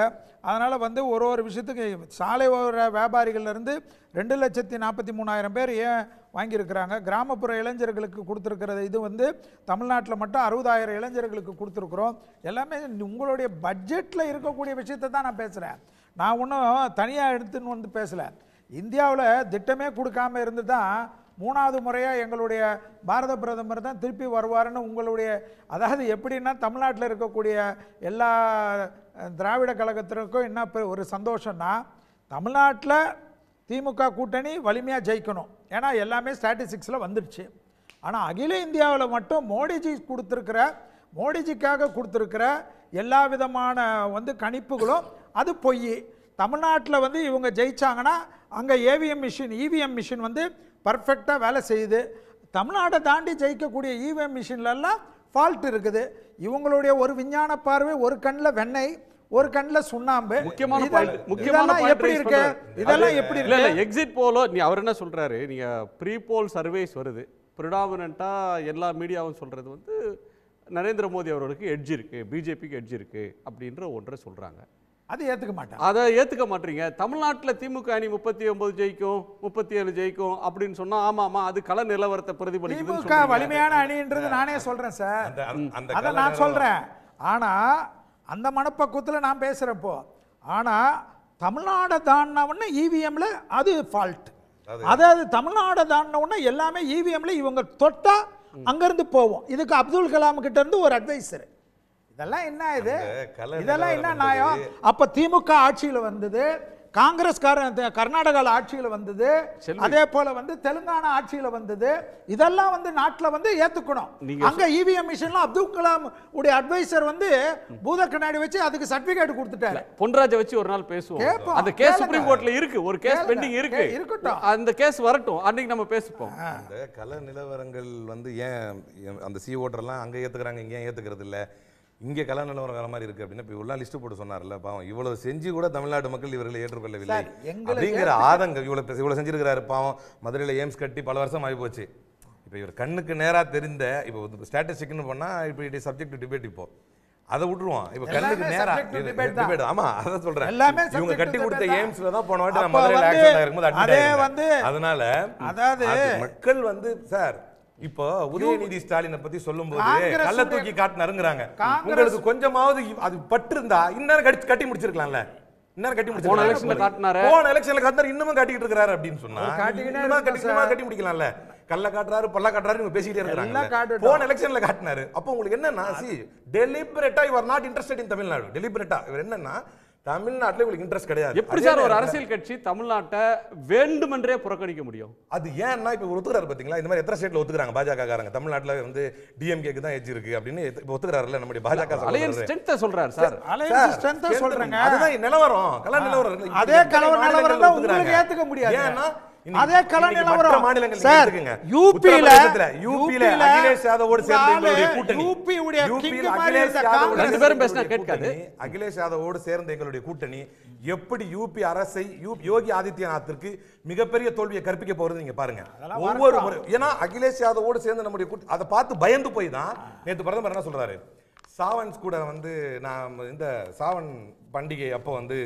அதனால் வந்து ஒரு ஒரு விஷயத்துக்கு சாலை ஓர வியாபாரிகள்லேருந்து ரெண்டு லட்சத்தி நாற்பத்தி மூணாயிரம் பேர் ஏன் வாங்கியிருக்கிறாங்க கிராமப்புற இளைஞர்களுக்கு கொடுத்துருக்கிறது இது வந்து தமிழ்நாட்டில் மட்டும் அறுபதாயிரம் இளைஞர்களுக்கு கொடுத்துருக்குறோம் எல்லாமே உங்களுடைய பட்ஜெட்டில் இருக்கக்கூடிய விஷயத்தை தான் நான் பேசுகிறேன் நான் ஒன்றும் தனியாக எடுத்துன்னு வந்து பேசலை இந்தியாவில் திட்டமே கொடுக்காமல் இருந்து தான் மூணாவது முறையாக எங்களுடைய பாரத பிரதமர் தான் திருப்பி வருவார்னு உங்களுடைய அதாவது எப்படின்னா தமிழ்நாட்டில் இருக்கக்கூடிய எல்லா திராவிட கழகத்திற்கும் என்ன ஒரு சந்தோஷம்னா தமிழ்நாட்டில் திமுக கூட்டணி வலிமையாக ஜெயிக்கணும் ஏன்னா எல்லாமே ஸ்டாட்டிஸ்டிக்ஸில் வந்துடுச்சு ஆனால் அகில இந்தியாவில் மட்டும் மோடிஜி கொடுத்துருக்கிற மோடிஜிக்காக கொடுத்துருக்கிற எல்லா விதமான வந்து கணிப்புகளும் அது பொய் தமிழ்நாட்டில் வந்து இவங்க ஜெயிச்சாங்கன்னா அங்கே ஏவிஎம் மிஷின் இவிஎம் மிஷின் வந்து பர்ஃபெக்டாக வேலை செய்யுது தமிழ்நாட்டை தாண்டி ஜெயிக்கக்கூடிய இவிஎம் மிஷின்லலாம் ஃபால்ட் இருக்குது இவங்களுடைய ஒரு விஞ்ஞான பார்வை ஒரு கண்ணில் வெண்ணெய் ஒரு கண்ணில் சுண்ணாம்பு முக்கியமான முக்கியமான எப்படி இருக்கு இதெல்லாம் எப்படி இல்லை இல்லை எக்ஸிட் போலோ நீ அவர் என்ன சொல்கிறாரு நீங்கள் ப்ரீ போல் சர்வேஸ் வருது ப்ரிடாமினா எல்லா மீடியாவும் சொல்கிறது வந்து நரேந்திர மோடி அவர்களுக்கு எட்ஜ் இருக்குது பிஜேபிக்கு எட்ஜ் இருக்குது அப்படின்ற ஒன்றை சொல்கிறாங்க அதை ஏற்றுக்க மாட்டேன் அதை ஏற்றுக்க மாட்டீங்க தமிழ்நாட்டில் திமுக அணி முப்பத்தி ஒன்பது ஜெயிக்கும் முப்பத்தி ஏழு ஜெயிக்கும் அப்படின்னு சொன்னா ஆமா ஆமா அது கள நிலவரத்தை பிரதிபலிக்கும் திமுக வலிமையான அணின்றது நானே சொல்றேன் சார் அதை நான் சொல்றேன் ஆனா அந்த மனப்பக்குவத்தில் நான் பேசுறப்போ ஆனா தமிழ்நாடு தாண்டினவுன்னு இவிஎம்ல அது ஃபால்ட் அதாவது தமிழ்நாடு தாண்டினவுன்னு எல்லாமே இவிஎம்ல இவங்க தொட்டா அங்கேருந்து போவோம் இதுக்கு அப்துல் கலாம் கிட்ட இருந்து ஒரு அட்வைசர் இதெல்லாம் என்ன இது இதெல்லாம் என்ன நியாயம் அப்ப திமுக ஆட்சியில வந்தது காங்கிரஸ்காரன் கர்நாடகாவில் ஆட்சியில் வந்தது அதே போல வந்து தெலுங்கானா ஆட்சியில் வந்தது இதெல்லாம் வந்து நாட்டில் வந்து ஏற்றுக்கணும் அங்கே இவிஎம் மிஷின்லாம் e அப்துல் கலாம் உடைய அட்வைசர் வந்து பூத கண்ணாடி வச்சு அதுக்கு சர்டிபிகேட் கொடுத்துட்டாரு பொன்ராஜ வச்சு ஒரு நாள் பேசுவோம் அந்த கேஸ் சுப்ரீம் கோர்ட்ல இருக்கு ஒரு கேஸ் பெண்டிங் இருக்கு இருக்கட்டும் அந்த கேஸ் வரட்டும் அன்னைக்கு நம்ம பேசுப்போம் கல நிலவரங்கள் வந்து ஏன் அந்த சி ஓட்டர்லாம் அங்கே ஏற்றுக்கிறாங்க இங்கே ஏற்றுக்கிறது இல்லை இங்கே கலா நிலவரம் வர மாதிரி இருக்குது அப்படின்னா இப்போ இவ்வளோ லிஸ்ட்டு போட்டு சொன்னார்ல பாவம் இவ்வளோ செஞ்சு கூட தமிழ்நாடு மக்கள் இவர்களை ஏற்றுக்கொள்ளவில்லை அப்படிங்கிற ஆதங்கம் இவ்வளோ இவ்வளோ செஞ்சிருக்கிறாரு பாவம் மதுரையில் எய்ம்ஸ் கட்டி பல வருஷம் ஆகி போச்சு இப்போ இவர் கண்ணுக்கு நேராக தெரிந்த இப்போ ஸ்டாட்டிஸ்டிக்னு பண்ணால் இப்போ இட் இஸ் சப்ஜெக்ட் டிபேட் இப்போ அதை விட்டுருவோம் இப்போ கண்ணுக்கு நேரா ஆமா அதை சொல்றேன் எல்லாமே இவங்க கட்டி கொடுத்த எய்ம்ஸ்ல தான் போன வாட்டி நான் மதுரையில் ஆக்சிடென்ட் அதே வந்து அதனால அதாவது மக்கள் வந்து சார் இப்போ உதயநிதி ஸ்டாலினை பத்தி சொல்லும் போது கள்ள தூக்கி காட்டினாருங்கிறாங்க உங்களுக்கு கொஞ்சமாவது அது பட்டிருந்தா இந்நேரம் கட்டி கட்டி முடிச்சிருக்கலாம்ல இன்னும் கட்டி முடிச்சு போன எலெக்ஷன்ல காட்டினாரு போன எலெக்ஷன்ல காட்டினாரு இன்னமும் காட்டிட்டு இருக்காரு அப்படின்னு சொன்னா கட்டி முடிக்கலாம்ல கல்ல காட்டுறாரு பல்ல காட்டுறாரு நீங்க பேசிக்கிட்டே இருக்காங்க போன எலெக்ஷன்ல காட்டினாரு அப்போ உங்களுக்கு என்னன்னா சி டெலிபரேட்டா you are not interested in Tamil Nadu டெலிபரேட்டா இவர் என்னன்னா தமிழ்நாட்டில் இவங்களுக்கு இன்ட்ரெஸ்ட் கிடையாது எப்படி சார் ஒரு அரசியல் கட்சி தமிழ்நாட்டை வேண்டுமென்றே புறக்கணிக்க முடியும் அது ஏன்னா இப்போ ஒத்துக்கிறாரு பார்த்தீங்களா இந்த மாதிரி எத்தனை ஸ்டேட்ல ஒத்துக்கிறாங்க பாஜக காரங்க தமிழ்நாட்டில் வந்து டிஎம்கேக்கு தான் எஜ் இருக்கு அப்படின்னு இப்போ ஒத்துக்கிறாருல நம்முடைய பாஜக அலையன்ஸ் ஸ்ட்ரென்த்தை சொல்றாரு சார் அலையன்ஸ் ஸ்ட்ரென்த்தை சொல்றாங்க அதுதான் நிலவரம் கலா நிலவரம் அதே கலவரம் நிலவரம் தான் உங்களுக்கு ஏத்துக்க முடியாது ஏன்னா அதே கல நிலவரம் சார் யூபியில யூபியில அகிலேஷ் யாதவோடு சேர்ந்து எங்களுடைய கூட்டணி யூபியுடைய யூபியில் அகிலேஷ் யாதவோட ரெண்டு பேரும் பேசினா கேட்காது அகிலேஷ் யாதவோடு சேர்ந்த எங்களுடைய கூட்டணி எப்படி யூபி அரசை யோகி ஆதித்யநாத்திற்கு மிகப்பெரிய தோல்வியை கற்பிக்க போறது நீங்க பாருங்க ஒவ்வொரு முறை ஏன்னா அகிலேஷ் யாதவோடு சேர்ந்து நம்முடைய அதை பார்த்து பயந்து போய் தான் நேற்று பிரதமர் என்ன சொல்றாரு சாவன்ஸ் கூட வந்து நான் இந்த சாவன் பண்டிகை அப்போ வந்து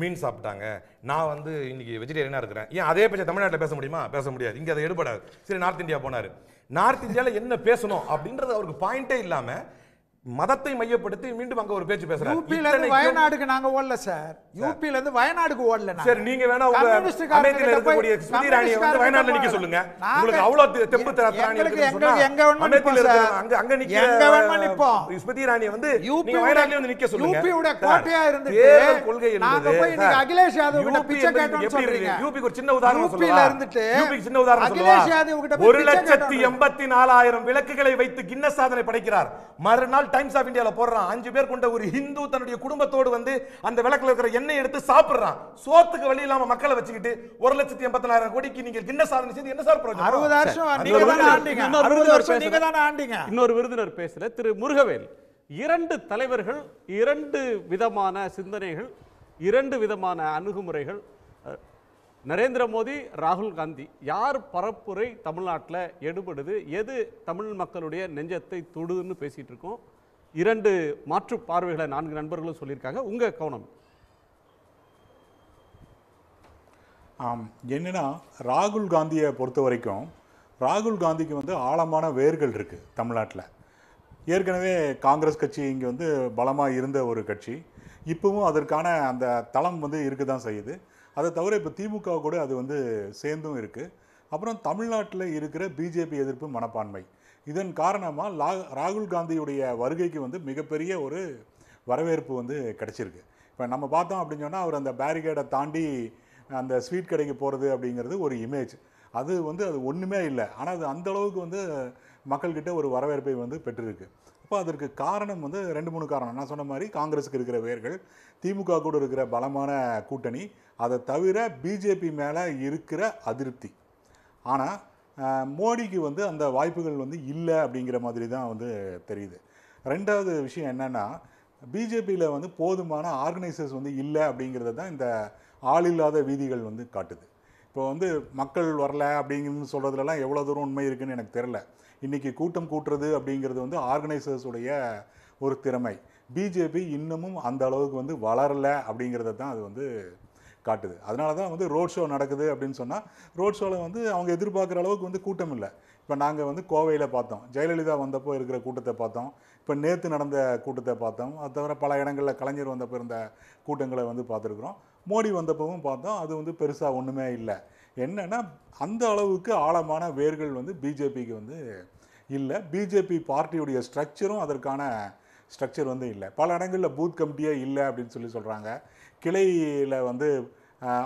மீன் சாப்பிட்டாங்க நான் வந்து இன்றைக்கி வெஜிடேரியனாக இருக்கிறேன் ஏன் அதே பேச்சை தமிழ்நாட்டில் பேச முடியுமா பேச முடியாது இங்கே அதை எடுபடாது சரி நார்த் இந்தியா போனார் நார்த் இந்தியாவில் என்ன பேசணும் அப்படின்றது அவருக்கு பாயிண்ட்டே இல்லாமல் மதத்தை மையப்படுத்தி மீண்டும் அங்க ஒரு பேச்சு பேசுறாங்க வயநாடுக்கு நாங்க ஓடல சார் யூபில இருந்து வயநாடுக்கு ஓடல நீங்க வேணா உங்க இருக்கக்கூடிய ஸ்மிருதி வந்து வயநாடுல நிக்க சொல்லுங்க உங்களுக்கு அவ்வளவு தெம்பு எங்க நிப்போம் அங்க அங்க நிக்க எங்க நிப்போம் ஸ்மிருதி வந்து வயநாடுல வந்து நிக்க சொல்லுங்க கோட்டையா இருந்துட்டு கொள்கை நாங்க போய் அகிலேஷ் யாதவ் கிட்ட பிச்சை சொல்றீங்க யூபிக்கு ஒரு சின்ன உதாரணம் சொல்லலாம் யூபில இருந்துட்டு யூபிக்கு சின்ன உதாரணம் அகிலேஷ் யாதவ் கிட்ட விளக்குகளை வைத்து கின்னஸ் சாதனை படைக்கிறார் மறுநாள் டைம்ஸ் ஆஃப் இந்தியாவில் போடுறான் அஞ்சு பேர் கொண்ட ஒரு ஹிந்து தன்னுடைய குடும்பத்தோடு வந்து அந்த விளக்கில் இருக்கிற எண்ணெய் எடுத்து சாப்பிட்றான் சோத்துக்கு வழி இல்லாம மக்களை வச்சுக்கிட்டு ஒரு லட்சத்தி எண்பத்தாயிரம் கோடிக்கு நீங்க கிண்ண சாதனை செய்து என்ன சார் அறுபது வருஷம் இன்னொரு விருதினர் பேசல திரு முருகவேல் இரண்டு தலைவர்கள் இரண்டு விதமான சிந்தனைகள் இரண்டு விதமான அணுகுமுறைகள் நரேந்திர மோடி ராகுல் காந்தி யார் பரப்புரை தமிழ்நாட்டில் எடுபடுது எது தமிழ் மக்களுடைய நெஞ்சத்தை தொடுதுன்னு பேசிகிட்டு இருக்கோம் இரண்டு மாற்று பார்வைகளை நான்கு நண்பர்களும் சொல்லியிருக்காங்க உங்கள் கவனம் ஆம் என்னென்னா ராகுல் காந்தியை பொறுத்த வரைக்கும் ராகுல் காந்திக்கு வந்து ஆழமான வேர்கள் இருக்குது தமிழ்நாட்டில் ஏற்கனவே காங்கிரஸ் கட்சி இங்கே வந்து பலமாக இருந்த ஒரு கட்சி இப்போவும் அதற்கான அந்த தளம் வந்து இருக்க தான் செய்யுது அதை தவிர இப்போ திமுக கூட அது வந்து சேர்ந்தும் இருக்குது அப்புறம் தமிழ்நாட்டில் இருக்கிற பிஜேபி எதிர்ப்பு மனப்பான்மை இதன் காரணமாக லா ராகுல் காந்தியுடைய வருகைக்கு வந்து மிகப்பெரிய ஒரு வரவேற்பு வந்து கிடச்சிருக்கு இப்போ நம்ம பார்த்தோம் அப்படின்னு சொன்னால் அவர் அந்த பேரிகேடை தாண்டி அந்த ஸ்வீட் கடைக்கு போகிறது அப்படிங்கிறது ஒரு இமேஜ் அது வந்து அது ஒன்றுமே இல்லை ஆனால் அது அந்தளவுக்கு வந்து மக்கள்கிட்ட ஒரு வரவேற்பை வந்து பெற்றிருக்கு அப்போ அதற்கு காரணம் வந்து ரெண்டு மூணு காரணம் நான் சொன்ன மாதிரி காங்கிரஸுக்கு இருக்கிற வேர்கள் திமுக கூட இருக்கிற பலமான கூட்டணி அதை தவிர பிஜேபி மேலே இருக்கிற அதிருப்தி ஆனால் மோடிக்கு வந்து அந்த வாய்ப்புகள் வந்து இல்லை அப்படிங்கிற மாதிரி தான் வந்து தெரியுது ரெண்டாவது விஷயம் என்னென்னா பிஜேபியில் வந்து போதுமான ஆர்கனைசர்ஸ் வந்து இல்லை அப்படிங்கிறத தான் இந்த ஆளில்லாத வீதிகள் வந்து காட்டுது இப்போ வந்து மக்கள் வரல அப்படிங்கு சொல்கிறதுலலாம் எவ்வளோ தூரம் உண்மை இருக்குதுன்னு எனக்கு தெரில இன்றைக்கி கூட்டம் கூட்டுறது அப்படிங்கிறது வந்து ஆர்கனைசர்ஸுடைய ஒரு திறமை பிஜேபி இன்னமும் அந்த அளவுக்கு வந்து வளரலை அப்படிங்கிறத தான் அது வந்து காட்டுது அதனால தான் வந்து ரோட் ஷோ நடக்குது அப்படின்னு சொன்னால் ரோட் ஷோவில் வந்து அவங்க எதிர்பார்க்குற அளவுக்கு வந்து கூட்டம் இல்லை இப்போ நாங்கள் வந்து கோவையில் பார்த்தோம் ஜெயலலிதா வந்தப்போ இருக்கிற கூட்டத்தை பார்த்தோம் இப்போ நேற்று நடந்த கூட்டத்தை பார்த்தோம் அது தவிர பல இடங்களில் கலைஞர் வந்தப்போ இருந்த கூட்டங்களை வந்து பார்த்துருக்குறோம் மோடி வந்தப்பவும் பார்த்தோம் அது வந்து பெருசாக ஒன்றுமே இல்லை என்னென்னா அந்த அளவுக்கு ஆழமான வேர்கள் வந்து பிஜேபிக்கு வந்து இல்லை பிஜேபி பார்ட்டியுடைய ஸ்ட்ரக்சரும் அதற்கான ஸ்ட்ரக்சர் வந்து இல்லை பல இடங்களில் பூத் கமிட்டியே இல்லை அப்படின்னு சொல்லி சொல்கிறாங்க கிளையில் வந்து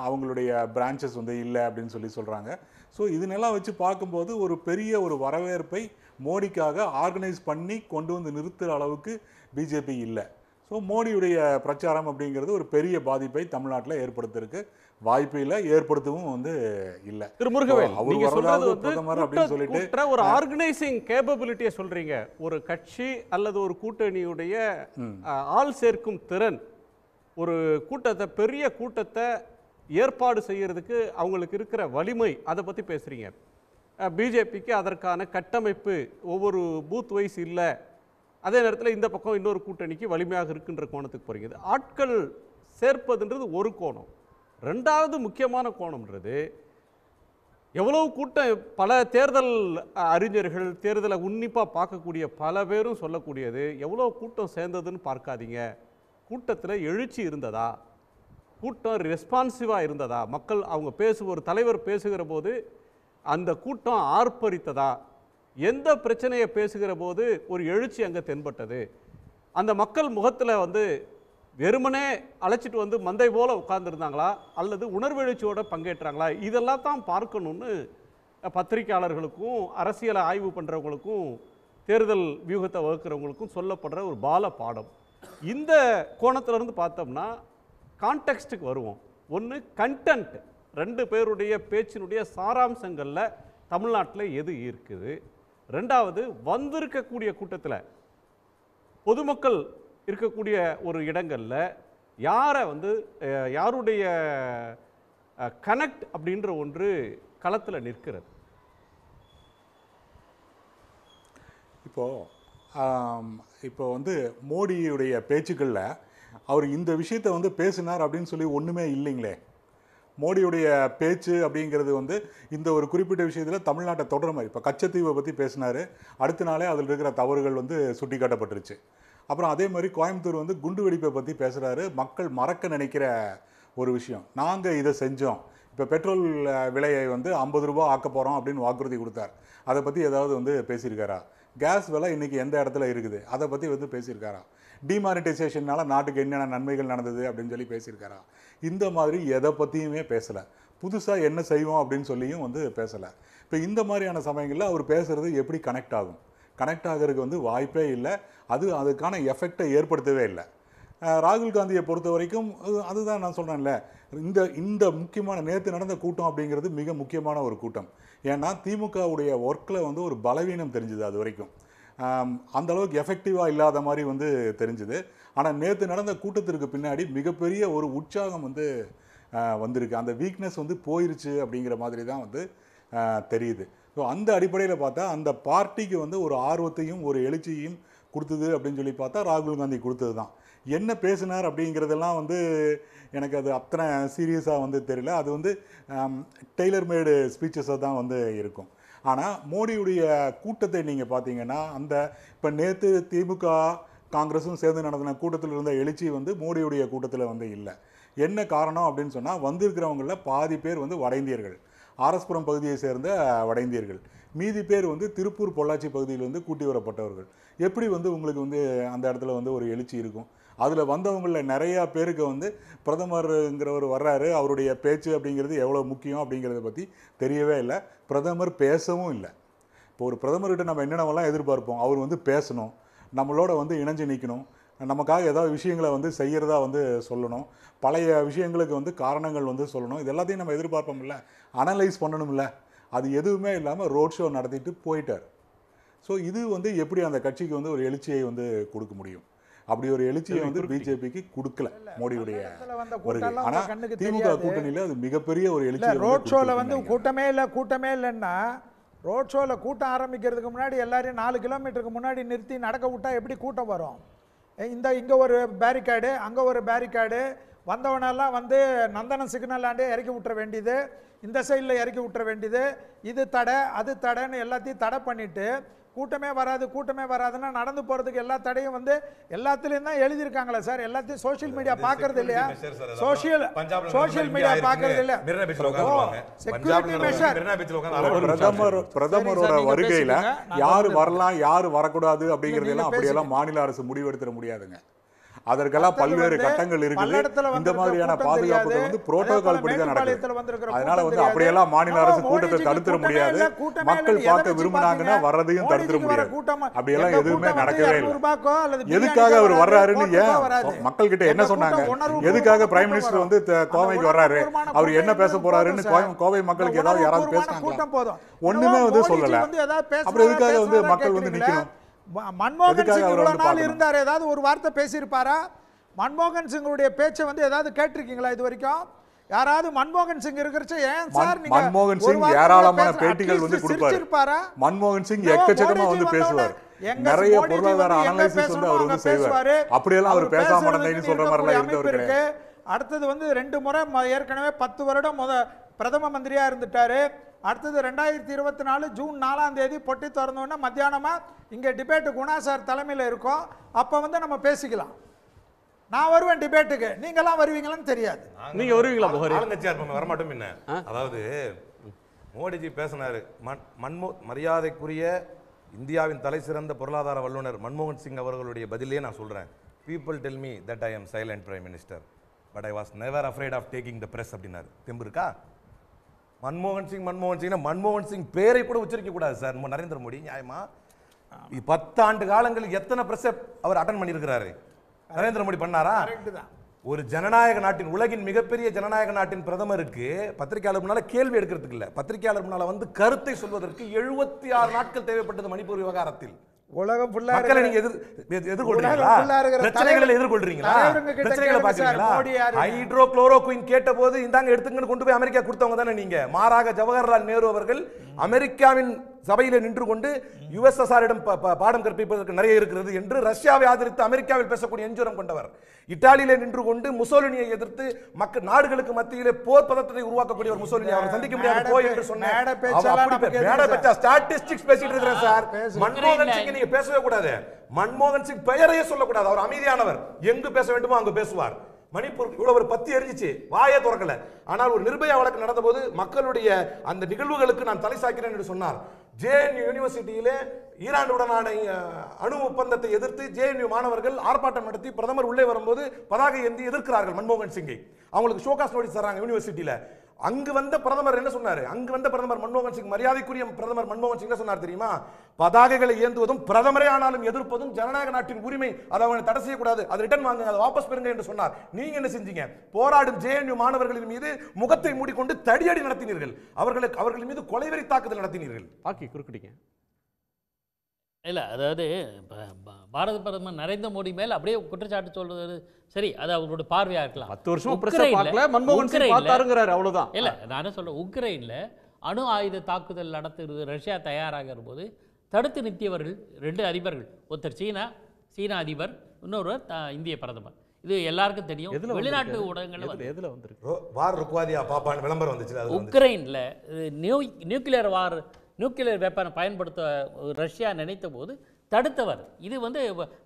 அவங்களுடைய பிரான்ச்சஸ் வந்து இல்லை அப்படின்னு சொல்லி சொல்கிறாங்க ஸோ இதனெல்லாம் வச்சு பார்க்கும்போது ஒரு பெரிய ஒரு வரவேற்பை மோடிக்காக ஆர்கனைஸ் பண்ணி கொண்டு வந்து நிறுத்துகிற அளவுக்கு பிஜேபி இல்லை ஸோ மோடியுடைய பிரச்சாரம் அப்படிங்கிறது ஒரு பெரிய பாதிப்பை தமிழ்நாட்டில் ஏற்படுத்திருக்கு வாய்ப்பு இல்லை ஏற்படுத்தவும் வந்து இல்லை திரு முருகவேல் அவங்க சொல்றது அப்படின்னு சொல்லிட்டு ஒரு ஆர்கனைசிங் கேப்பபிலிட்டியை சொல்றீங்க ஒரு கட்சி அல்லது ஒரு கூட்டணியுடைய ஆள் சேர்க்கும் திறன் ஒரு கூட்டத்தை பெரிய கூட்டத்தை ஏற்பாடு செய்கிறதுக்கு அவங்களுக்கு இருக்கிற வலிமை அதை பற்றி பேசுகிறீங்க பிஜேபிக்கு அதற்கான கட்டமைப்பு ஒவ்வொரு பூத் வைஸ் இல்லை அதே நேரத்தில் இந்த பக்கம் இன்னொரு கூட்டணிக்கு வலிமையாக இருக்குன்ற கோணத்துக்கு போகிறீங்க ஆட்கள் சேர்ப்பதுன்றது ஒரு கோணம் ரெண்டாவது முக்கியமான கோணம்ன்றது எவ்வளவு கூட்டம் பல தேர்தல் அறிஞர்கள் தேர்தலை உன்னிப்பாக பார்க்கக்கூடிய பல பேரும் சொல்லக்கூடியது எவ்வளோ கூட்டம் சேர்ந்ததுன்னு பார்க்காதீங்க கூட்டத்தில் எழுச்சி இருந்ததா கூட்டம் ரெஸ்பான்சிவாக இருந்ததா மக்கள் அவங்க பேசு ஒரு தலைவர் பேசுகிற போது அந்த கூட்டம் ஆர்ப்பரித்ததா எந்த பிரச்சனையை பேசுகிற போது ஒரு எழுச்சி அங்கே தென்பட்டது அந்த மக்கள் முகத்தில் வந்து வெறுமனே அழைச்சிட்டு வந்து மந்தை போல் உட்கார்ந்துருந்தாங்களா அல்லது உணர்வெழுச்சியோடு பங்கேற்றாங்களா இதெல்லாம் தான் பார்க்கணுன்னு பத்திரிகையாளர்களுக்கும் அரசியலை ஆய்வு பண்ணுறவங்களுக்கும் தேர்தல் வியூகத்தை வகுக்கிறவங்களுக்கும் சொல்லப்படுற ஒரு பால பாடம் இந்த கோணத்திலிருந்து பார்த்தோம்னா கான்டெக்ஸ்ட்டுக்கு வருவோம் ஒன்று கண்டென்ட் ரெண்டு பேருடைய பேச்சினுடைய சாராம்சங்களில் தமிழ்நாட்டில் எது இருக்குது ரெண்டாவது வந்திருக்கக்கூடிய கூட்டத்தில் பொதுமக்கள் இருக்கக்கூடிய ஒரு இடங்களில் யாரை வந்து யாருடைய கனெக்ட் அப்படின்ற ஒன்று களத்தில் நிற்கிறது இப்போது இப்போ வந்து மோடியுடைய பேச்சுக்களில் அவர் இந்த விஷயத்தை வந்து பேசினார் அப்படின்னு சொல்லி ஒன்றுமே இல்லைங்களே மோடியுடைய பேச்சு அப்படிங்கிறது வந்து இந்த ஒரு குறிப்பிட்ட விஷயத்தில் தமிழ்நாட்டை தொடர் மாதிரி இப்போ கச்சத்தீவை பற்றி பேசினார் அடுத்த நாளே அதில் இருக்கிற தவறுகள் வந்து சுட்டி காட்டப்பட்டுருச்சு அப்புறம் அதே மாதிரி கோயம்புத்தூர் வந்து குண்டு வெடிப்பை பற்றி பேசுகிறாரு மக்கள் மறக்க நினைக்கிற ஒரு விஷயம் நாங்கள் இதை செஞ்சோம் இப்போ பெட்ரோல் விலையை வந்து ஐம்பது ரூபா ஆக்க போகிறோம் அப்படின்னு வாக்குறுதி கொடுத்தார் அதை பற்றி ஏதாவது வந்து பேசியிருக்காரா கேஸ் விலை இன்றைக்கி எந்த இடத்துல இருக்குது அதை பற்றி வந்து பேசியிருக்காரா டிமானிட்டைசேஷனால் நாட்டுக்கு என்னென்ன நன்மைகள் நடந்தது அப்படின்னு சொல்லி பேசியிருக்காரா இந்த மாதிரி எதை பற்றியுமே பேசலை புதுசாக என்ன செய்வோம் அப்படின்னு சொல்லியும் வந்து பேசலை இப்போ இந்த மாதிரியான சமயங்களில் அவர் பேசுகிறது எப்படி கனெக்ட் ஆகும் கனெக்ட் ஆகிறதுக்கு வந்து வாய்ப்பே இல்லை அது அதுக்கான எஃபெக்டை ஏற்படுத்தவே இல்லை ராகுல் காந்தியை பொறுத்த வரைக்கும் அதுதான் நான் சொல்கிறேன்ல இந்த இந்த முக்கியமான நேற்று நடந்த கூட்டம் அப்படிங்கிறது மிக முக்கியமான ஒரு கூட்டம் ஏன்னா திமுகவுடைய ஒர்க்கில் வந்து ஒரு பலவீனம் தெரிஞ்சுது அது வரைக்கும் அந்த அளவுக்கு எஃபெக்டிவாக இல்லாத மாதிரி வந்து தெரிஞ்சுது ஆனால் நேற்று நடந்த கூட்டத்திற்கு பின்னாடி மிகப்பெரிய ஒரு உற்சாகம் வந்து வந்திருக்கு அந்த வீக்னஸ் வந்து போயிருச்சு அப்படிங்கிற மாதிரி தான் வந்து தெரியுது ஸோ அந்த அடிப்படையில் பார்த்தா அந்த பார்ட்டிக்கு வந்து ஒரு ஆர்வத்தையும் ஒரு எழுச்சியையும் கொடுத்தது அப்படின்னு சொல்லி பார்த்தா ராகுல் காந்தி கொடுத்தது தான் என்ன பேசினார் அப்படிங்கிறதெல்லாம் வந்து எனக்கு அது அத்தனை சீரியஸாக வந்து தெரியல அது வந்து டெய்லர் மேடு ஸ்பீச்சஸாக தான் வந்து இருக்கும் ஆனால் மோடியுடைய கூட்டத்தை நீங்கள் பார்த்தீங்கன்னா அந்த இப்போ நேற்று திமுக காங்கிரஸும் சேர்ந்து நடந்தின கூட்டத்தில் இருந்த எழுச்சி வந்து மோடியுடைய கூட்டத்தில் வந்து இல்லை என்ன காரணம் அப்படின்னு சொன்னால் வந்திருக்கிறவங்களில் பாதி பேர் வந்து வடைந்தியர்கள் ஆரஸ்புரம் பகுதியை சேர்ந்த வடைந்தியர்கள் மீதி பேர் வந்து திருப்பூர் பொள்ளாச்சி பகுதியிலிருந்து கூட்டி வரப்பட்டவர்கள் எப்படி வந்து உங்களுக்கு வந்து அந்த இடத்துல வந்து ஒரு எழுச்சி இருக்கும் அதில் வந்தவங்களில் நிறையா பேருக்கு வந்து பிரதமருங்கிறவர் வர்றாரு அவருடைய பேச்சு அப்படிங்கிறது எவ்வளோ முக்கியம் அப்படிங்கிறத பற்றி தெரியவே இல்லை பிரதமர் பேசவும் இல்லை இப்போ ஒரு பிரதமர்கிட்ட நம்ம என்னென்னலாம் எதிர்பார்ப்போம் அவர் வந்து பேசணும் நம்மளோட வந்து இணைஞ்சு நிற்கணும் நமக்காக ஏதாவது விஷயங்களை வந்து செய்கிறதா வந்து சொல்லணும் பழைய விஷயங்களுக்கு வந்து காரணங்கள் வந்து சொல்லணும் இது எல்லாத்தையும் நம்ம எதிர்பார்ப்போம்ல அனலைஸ் பண்ணணும்ல அது எதுவுமே இல்லாமல் ரோட் ஷோ நடத்திட்டு போயிட்டார் ஸோ இது வந்து எப்படி அந்த கட்சிக்கு வந்து ஒரு எழுச்சியை வந்து கொடுக்க முடியும் அப்படி ஒரு எழுச்சியை வந்து பிஜேபிக்கு கொடுக்கல மோடியுடைய ஆனால் திமுக கூட்டணியில அது மிகப்பெரிய ஒரு எழுச்சி ரோட் ஷோவில் வந்து கூட்டமே இல்லை கூட்டமே இல்லைன்னா ரோட் ஷோவில் கூட்டம் ஆரம்பிக்கிறதுக்கு முன்னாடி எல்லாரையும் நாலு கிலோமீட்டருக்கு முன்னாடி நிறுத்தி நடக்க விட்டா எப்படி கூட்டம் வரும் இந்த இங்கே ஒரு பேரிகார்டு அங்கே ஒரு பேரிகார்டு வந்தவனெல்லாம் வந்து நந்தனம் சிக்னலாண்டே இறக்கி விட்டுற வேண்டியது இந்த சைடில் இறக்கி விட்டுற வேண்டியது இது தடை அது தடைன்னு எல்லாத்தையும் தடை பண்ணிவிட்டு கூட்டமே வராது கூட்டமே வராதுன்னா நடந்து போகிறதுக்கு எல்லா தடையும் வந்து எல்லாத்துலேயும் தான் எழுதியிருக்காங்களே சார் எல்லாத்தையும் சோஷியல் மீடியா பார்க்கறது இல்லையா சோஷியல் சோஷியல் மீடியா பார்க்கறது இல்லையா செக்யூரிட்டி மெஷர் பிரதமர் பிரதமரோட வருகையில் யார் வரலாம் யார் வரக்கூடாது எல்லாம் அப்படியெல்லாம் மாநில அரசு முடிவெடுத்துட முடியாதுங்க அதற்கெல்லாம் பல்வேறு கட்டங்கள் இருக்குது இந்த மாதிரியான பாதுகாப்புகள் வந்து புரோட்டோகால் படி தான் நடக்குது அதனால வந்து அப்படியெல்லாம் மாநில அரசு கூட்டத்தை தடுத்துட முடியாது மக்கள் பார்க்க விரும்பினாங்கன்னா வர்றதையும் தடுத்துட முடியாது அப்படியெல்லாம் எதுவுமே நடக்கவே இல்லை எதுக்காக அவர் வர்றாருன்னு ஏன் மக்கள் கிட்ட என்ன சொன்னாங்க எதுக்காக பிரைம் மினிஸ்டர் வந்து கோவைக்கு வர்றாரு அவர் என்ன பேச போறாருன்னு கோவை மக்களுக்கு ஏதாவது யாராவது பேசுறாங்க ஒண்ணுமே வந்து சொல்லல அப்புறம் எதுக்காக வந்து மக்கள் வந்து நிக்கணும் மன்மோகன் சிங் இவ்வளோ நாள் இருந்தார் ஏதாவது ஒரு வார்த்தை பேசியிருப்பாரா மன்மோகன் சிங்குடைய பேச்சை வந்து ஏதாவது கேட்டிருக்கீங்களா இது வரைக்கும் யாராவது மன்மோகன் சிங் இருக்கிறச்ச ஏன் சார் நீங்க மன்மோகன் சிங் ஏராளமான பேட்டிகள் வந்து கொடுப்பாரு மன்மோகன் சிங் எக்கச்சக்கமா வந்து பேசுவார் நிறைய பொருளாதார அனலைசிஸ் வந்து அவர் வந்து செய்வார் அப்படியெல்லாம் அவர் பேசாம நடந்தேன்னு சொல்ற மாதிரி எல்லாம் இருந்தவர் இருக்கு அடுத்தது வந்து ரெண்டு முறை ஏற்கனவே பத்து வருடம் முத பிரதம மந்திரியா இருந்துட்டாரு அடுத்தது ரெண்டாயிரத்தி இருபத்தி நாலு ஜூன் நாலாம் தேதி பொட்டி திறந்தோன்னா மத்தியானமாக இங்கே டிபேட்டு குணா சார் தலைமையில் இருக்கோம் அப்போ வந்து நம்ம பேசிக்கலாம் நான் வருவேன் டிபேட்டுக்கு நீங்கெல்லாம் வருவீங்களான்னு தெரியாது நீங்கள் வருவீங்களா ஆளுங்கட்சியாக இருப்பாங்க வரமாட்டோம் என்ன அதாவது மோடிஜி பேசினார் மன் மன்மோ மரியாதைக்குரிய இந்தியாவின் தலை சிறந்த பொருளாதார வல்லுநர் மன்மோகன் சிங் அவர்களுடைய பதிலே நான் சொல்கிறேன் people tell me that I am silent prime minister but I was never afraid of talking the press அப்படின்னாரு தெம்பு இருக்கா மன்மோகன் சிங் மன்மோகன் சிங் மன்மோகன் சிங் பேரை கூட உச்சரிக்கக்கூடாது சார் நரேந்திர மோடி நியாயமா பத்தாண்டு காலங்களில் எத்தனை பிரஸ் அவர் அட்டன் பண்ணியிருக்கிறாரு நரேந்திர மோடி பண்ணாரா ஒரு ஜனநாயக நாட்டின் உலகின் மிகப்பெரிய ஜனநாயக நாட்டின் பிரதமருக்கு பத்திரிகையாளர் முன்னால கேள்வி எடுக்கிறதுக்கு இல்லை பத்திரிகையாளர் முன்னால வந்து கருத்தை சொல்வதற்கு எழுபத்தி ஆறு நாட்கள் தேவைப்பட்டது மணிப்பூர் விவகாரத்தில் உலகம் நீங்க எதிர்கொள்றீங்களா எதிர்கொள்றீங்களா எடுத்துங்கன்னு கொண்டு போய் அமெரிக்கா கொடுத்தவங்க தானே நீங்க மாறாக ஜவஹர்லால் நேரு அவர்கள் அமெரிக்காவின் சபையில் நின்று கொண்டு யுஎஸ்எஸ்ஆரிடம் பாடம் கற்பிப்பதற்கு நிறைய இருக்கிறது என்று ரஷ்யாவை ஆதரித்து அமெரிக்காவில் பேசக்கூடிய எஞ்சுரம் கொண்டவர் இத்தாலியிலே நின்று கொண்டு முசோலினியை எதிர்த்து மக்கள் நாடுகளுக்கு மத்தியிலே போர் பதத்தை உருவாக்கக்கூடிய ஒரு முசோலினி அவர் சந்திக்க முடியாது போய் என்று சொன்னார் பேசிட்டு சார் மன்மோகன் சிங் நீங்க பேசவே கூடாது மன்மோகன் சிங் பெயரையே சொல்லக்கூடாது அவர் அமைதியானவர் எங்கு பேச வேண்டுமோ அங்கு பேசுவார் மணிப்பூர் இவ்வளவு ஒரு பத்தி எரிஞ்சிச்சு வாயே திறக்கல ஆனால் ஒரு நிர்பயா வழக்கு நடந்த போது மக்களுடைய அந்த நிகழ்வுகளுக்கு நான் தலை சாய்க்கிறேன் என்று சொன்னார் ஜேஎன்யூ யூனிவர்சிட்டியிலே ஈரானுடனான அணு ஒப்பந்தத்தை எதிர்த்து ஜேஎன்யூ மாணவர்கள் ஆர்ப்பாட்டம் நடத்தி பிரதமர் உள்ளே வரும்போது பதாகை ஏந்தி எதிர்க்கிறார்கள் மன்மோகன் சிங்கை அவங்களுக்கு ஷோகாஸ் நோட்டீஸ் தராங்க யூனிவர்சிட்டியில் அங்கு வந்த பிரதமர் என்ன சொன்னார் அங்கு வந்த பிரதமர் மன்மோகன் சிங் மரியாதைக்குரிய பிரதமர் மன்மோகன் சிங் என்ன சொன்னார் தெரியுமா பதாகைகளை ஏந்துவதும் பிரதமரே ஆனாலும் எதிர்ப்பதும் ஜனநாயக நாட்டின் உரிமை அதை அவனை தடை செய்யக்கூடாது அதை ரிட்டர்ன் வாங்க அதை வாபஸ் பெறுங்க என்று சொன்னார் நீங்க என்ன செஞ்சீங்க போராடும் ஜேஎன்யூ மாணவர்களின் மீது முகத்தை மூடிக்கொண்டு தடியடி நடத்தினீர்கள் அவர்களுக்கு அவர்கள் மீது கொலைவெறி தாக்குதல் நடத்தினீர்கள் பாக்கி குறுக்கிட்டீங்க இல்லை அதாவது பாரத பிரதமர் நரேந்திர மோடி மேல் அப்படியே குற்றச்சாட்டு சொல்றது சரி அது அவங்களோட பார்வையாக இருக்கலாம் பத்து வருஷம் உக்ரைனில் அவ்வளோதான் இல்லை நானே சொல்கிறேன் உக்ரைனில் அணு ஆயுத தாக்குதல் நடத்துறது ரஷ்யா தயாராகிற போது தடுத்து நிறுத்தியவர்கள் ரெண்டு அதிபர்கள் ஒருத்தர் சீனா சீனா அதிபர் இன்னொரு இந்திய பிரதமர் இது எல்லாருக்கும் தெரியும் வெளிநாட்டு ஊடகங்கள் எதில் வந்துருக்கு வார் வந்துச்சு உக்ரைனில் நியூ நியூக்ளியர் வார் நியூக்ளியர் வெப்பனை பயன்படுத்த ரஷ்யா நினைத்த போது தடுத்தவர் இது வந்து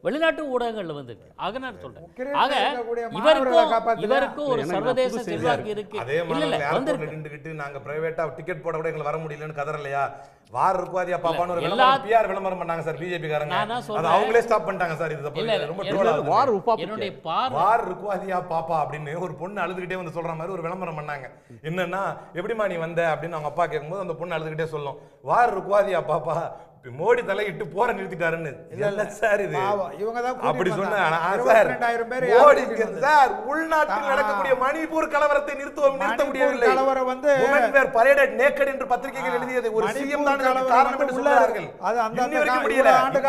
வெளிநாட்டு ஊடகங்கள்ல வந்து ஆக நான் சொல்றேன் ஆக இவருக்கும் இவருக்கும் ஒரு சர்வதேச செல்வாக்கு இருக்கு இல்ல இல்ல நின்றுகிட்டு நாங்க பிரைவேட்டா டிக்கெட் போட கூட எங்களுக்கு வர முடியலன்னு கதறலையா வார் இருக்குவாதியா பாப்பான்னு ஒரு விளம்பரம் பிஆர் விளம்பரம் பண்ணாங்க சார் பிஜேபி காரங்க அது அவங்களே ஸ்டாப் பண்ணிட்டாங்க சார் இது ரொம்ப ட்ரோல் வார் ருப்பா என்னுடைய பார் வார் இருக்குவாதியா பாப்பா அப்படின்னு ஒரு பொண்ணு அழுதுகிட்டே வந்து சொல்ற மாதிரி ஒரு விளம்பரம் பண்ணாங்க என்னன்னா எப்படிமா நீ வந்த அப்படின்னு அவங்க அப்பா கேக்கும்போது அந்த பொண்ணு அழுதுகிட்டே சொல்லும் வார் இருக்குவாதியா பாப்பா மோடி தலையிட்டு போற நிறுத்திட்டாருன்னு சார் உள்நாட்டில் நடக்கக்கூடிய மணிப்பூர் கலவரத்தை நிறுத்துவோம் நிறுத்த முடியவில்லை வந்து என்று பத்திரிகைகள் எழுதியது ஒரு சிஎம் தான் காரணம் என்று சொல்லுகிறார்கள் அது அந்த முடியல ஆண்டு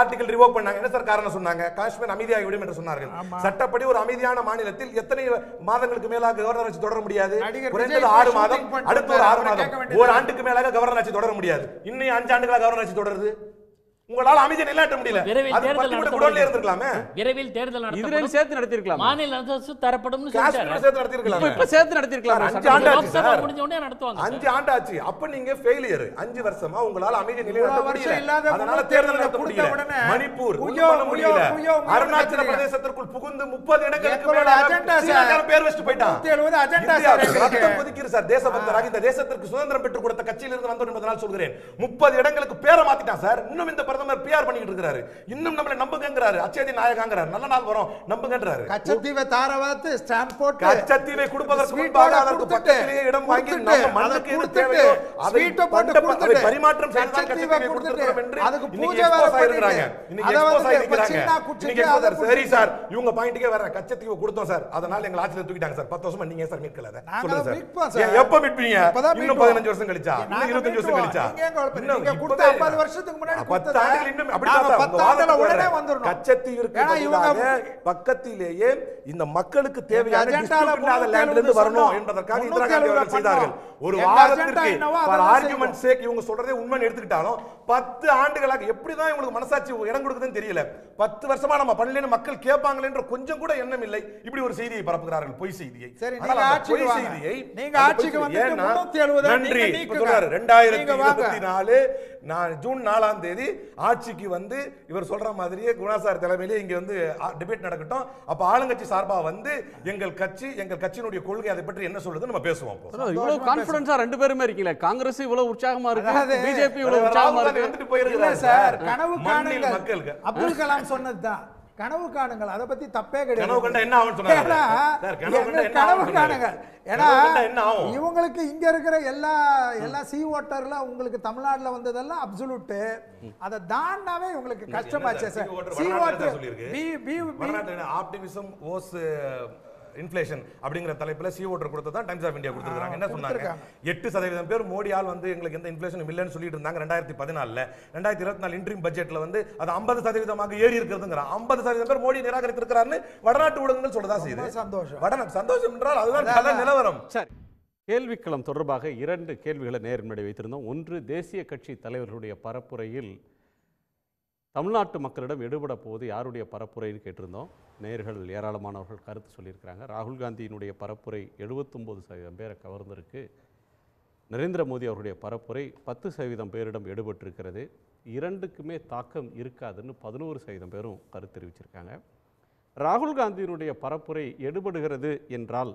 ஆர்டிகல் ரிவோக் பண்ணாங்க என்ன சார் காரணம் சொன்னாங்க காஷ்மீர் அமைதியாக விடும் என்று சொன்னார்கள் சட்டப்படி ஒரு அமைதியான மாநிலத்தில் எத்தனை மாதங்களுக்கு மேலாக கவர்னர் ஆட்சி தொடர முடியாது குறைந்தது ஆறு மாதம் அடுத்த ஒரு ஆறு மாதம் ஒரு ஆண்டுக்கு மேலாக கவர்னர் ஆட்சி தொடர முடியாது இன்னும் அஞ்சு ஆண்டுகளாக கவர்னர் ஆட்சி தொடருது உங்களால அமைதியை நிலாட்ட முடியல விரைவில் தேர்தல் இருந்திருக்கலாமே விரைவில் தேர்தல் நடத்தப்படும் சேர்த்து நடத்திருக்கலாம் மாநில அரசு தரப்படும் சேர்த்து நடத்திருக்கலாம் இப்ப சேர்த்து நடத்திருக்கலாம் அஞ்சு ஆண்டு முடிஞ்ச உடனே நடத்துவாங்க அஞ்சு ஆண்டு ஆச்சு அப்ப நீங்க ஃபெயிலியர் அஞ்சு வருஷமா உங்களால அமைதியை நிலைநாட்ட முடியல அதனால தேர்தல் நடத்த முடியல மணிப்பூர் முடியல அருணாச்சல பிரதேசத்திற்குள் புகுந்து முப்பது இடங்களுக்கு பேர் வச்சு போயிட்டான் ஒதுக்கிரு சார் தேசபக்தராக இந்த தேசத்திற்கு சுதந்திரம் பெற்றுக் கொடுத்த கட்சியிலிருந்து வந்தோம் என்பதனால் சொல்கிறேன் முப்பது இடங்களுக்கு பேரை மாத்திட்டான் சார் இன்னும் இந்த பிரதமர் பிஆர் பண்ணிட்டு இருக்கிறாரு இன்னும் நம்மளை நம்புங்கிறாரு அச்சதி நாயகாங்கிறாரு நல்ல நாள் வரும் நம்புங்கன்றாரு கச்சத்தீவை தாரவாத்து ஸ்டான்போர்ட் கச்சத்தீவை கொடுப்பதற்கு முன்பாக அதற்கு பக்கத்திலேயே இடம் வாங்கி நம்ம மனதுக்கு தேவையோ அதை போட்டு கொடுத்து பரிமாற்றம் செய்தால் கச்சத்தீவை கொடுத்துருக்கிறோம் என்று பூஜை எக்ஸ்போஸ் ஆயிருக்கிறாங்க இன்னைக்கு எக்ஸ்போஸ் ஆயிருக்கிறாங்க சரி சார் இவங்க பாயிண்ட்டுக்கே வர கச்சத்தீவை கொடுத்தோம் சார் அதனால எங்க ஆட்சியில தூக்கிட்டாங்க சார் பத்து வருஷமா நீங்க சார் மீட்கல சொல்லுங்க எப்ப மீட்பீங்க இன்னும் பதினஞ்சு வருஷம் கழிச்சா இன்னும் இருபத்தஞ்சு வருஷம் கழிச்சா இன்னும் ஐம்பது வருஷத்துக்கு முன்னாடி பக்கத்திலேயே இந்த மக்களுக்கு தேவையான வரணும் என்பதற்காக இந்திரா காந்தி அவர்கள் செய்தார்கள் ஒரு வாரத்திற்கு இவங்க சொல்றதே உண்மை எடுத்துக்கிட்டாலும் பத்து ஆண்டுகளாக எப்படி தான் இவங்களுக்கு மனசாட்சி இடம் கொடுக்குதுன்னு தெரியல பத்து வருஷமா நம்ம பண்ணலன்னு மக்கள் கேட்பாங்களேன்ற கொஞ்சம் கூட எண்ணம் இல்லை இப்படி ஒரு செய்தியை பரப்புகிறார்கள் பொய் செய்தியை பொய் செய்தியை நீங்க ஆட்சிக்கு நன்றி சொல்றாரு ரெண்டாயிரத்தி நாலு நான் ஜூன் நாலாம் தேதி ஆட்சிக்கு வந்து இவர் சொல்ற மாதிரியே குணாசார் தலைமையிலே இங்க வந்து டிபேட் நடக்கட்டும் அப்ப ஆளுங்கட்சி சார்பா வந்து எங்கள் கட்சி எங்கள் கட்சியினுடைய கொள்கை அதை பற்றி என்ன சொல்றது நம்ம பேசுவோம் இவ்வளவு கான்பிடன்ஸா ரெண்டு பேருமே இருக்கீங்களா காங்கிரஸ் இவ்வளவு உற்சாகமா இருக்கு பிஜேபி இவ்வளவு உற்சாகமா இருக்கு வந்துட்டு போயிருக்கிறேன் சார் கனவு காணுங்கள் மக்களுக்கு அப்துல் கலாம் சொன்னதுதான் கனவு காணுங்கள் அதை பத்தி தப்பே கிடையாது என்ன கனவு காணுங்கள் ஏன்னா இவங்களுக்கு இங்க இருக்கிற எல்லா எல்லா சீ ஓட்டர்ல உங்களுக்கு தமிழ்நாட்டுல வந்ததெல்லாம் அப்சுலூட்டு அதை தாண்டாவே உங்களுக்கு கஷ்டமாச்சே சார் சீ ஓட்டர் ஆப்டிமிசம் ஓஸ் இன்ஃப்ளேஷன் அப்படிங்கிற தலைப்பில் சி ஓட்டர் கொடுத்து தான் டைம்ஸ் ஆஃப் இந்தியா கொடுத்துருக்காங்க என்ன சொன்னாங்க எட்டு சதவீதம் பேர் மோடி ஆள் வந்து எங்களுக்கு எந்த இன்ஃபிளேஷன் இல்லைன்னு சொல்லிட்டு இருந்தாங்க ரெண்டாயிரத்தி பதினாலில் ரெண்டாயிரத்தி இருபத்தி நாலு இன்ட்ரீம் பட்ஜெட்டில் வந்து அது ஐம்பது சதவீதமாக ஏறி இருக்கிறதுங்கிற ஐம்பது சதவீதம் பேர் மோடி நிராகரித்து இருக்கிறாருன்னு வடநாட்டு ஊடகங்கள் சொல்லதான் செய்யுது சந்தோஷம் வடநாடு சந்தோஷம் என்றால் அதுதான் நிலவரம் சரி கேள்விக்களம் தொடர்பாக இரண்டு கேள்விகளை நேர்மடி வைத்திருந்தோம் ஒன்று தேசிய கட்சி தலைவர்களுடைய பரப்புரையில் தமிழ்நாட்டு மக்களிடம் எடுபட போது யாருடைய பரப்புரைன்னு கேட்டிருந்தோம் நேர்கள் ஏராளமானவர்கள் கருத்து சொல்லியிருக்கிறாங்க ராகுல் காந்தியினுடைய பரப்புரை எழுபத்தொம்போது சதவீதம் பேரை கவர்ந்திருக்கு நரேந்திர மோடி அவருடைய பரப்புரை பத்து சதவீதம் பேரிடம் எடுபட்டிருக்கிறது இரண்டுக்குமே தாக்கம் இருக்காதுன்னு பதினோரு சதவீதம் பேரும் கருத்து தெரிவிச்சிருக்காங்க ராகுல் காந்தியினுடைய பரப்புரை எடுபடுகிறது என்றால்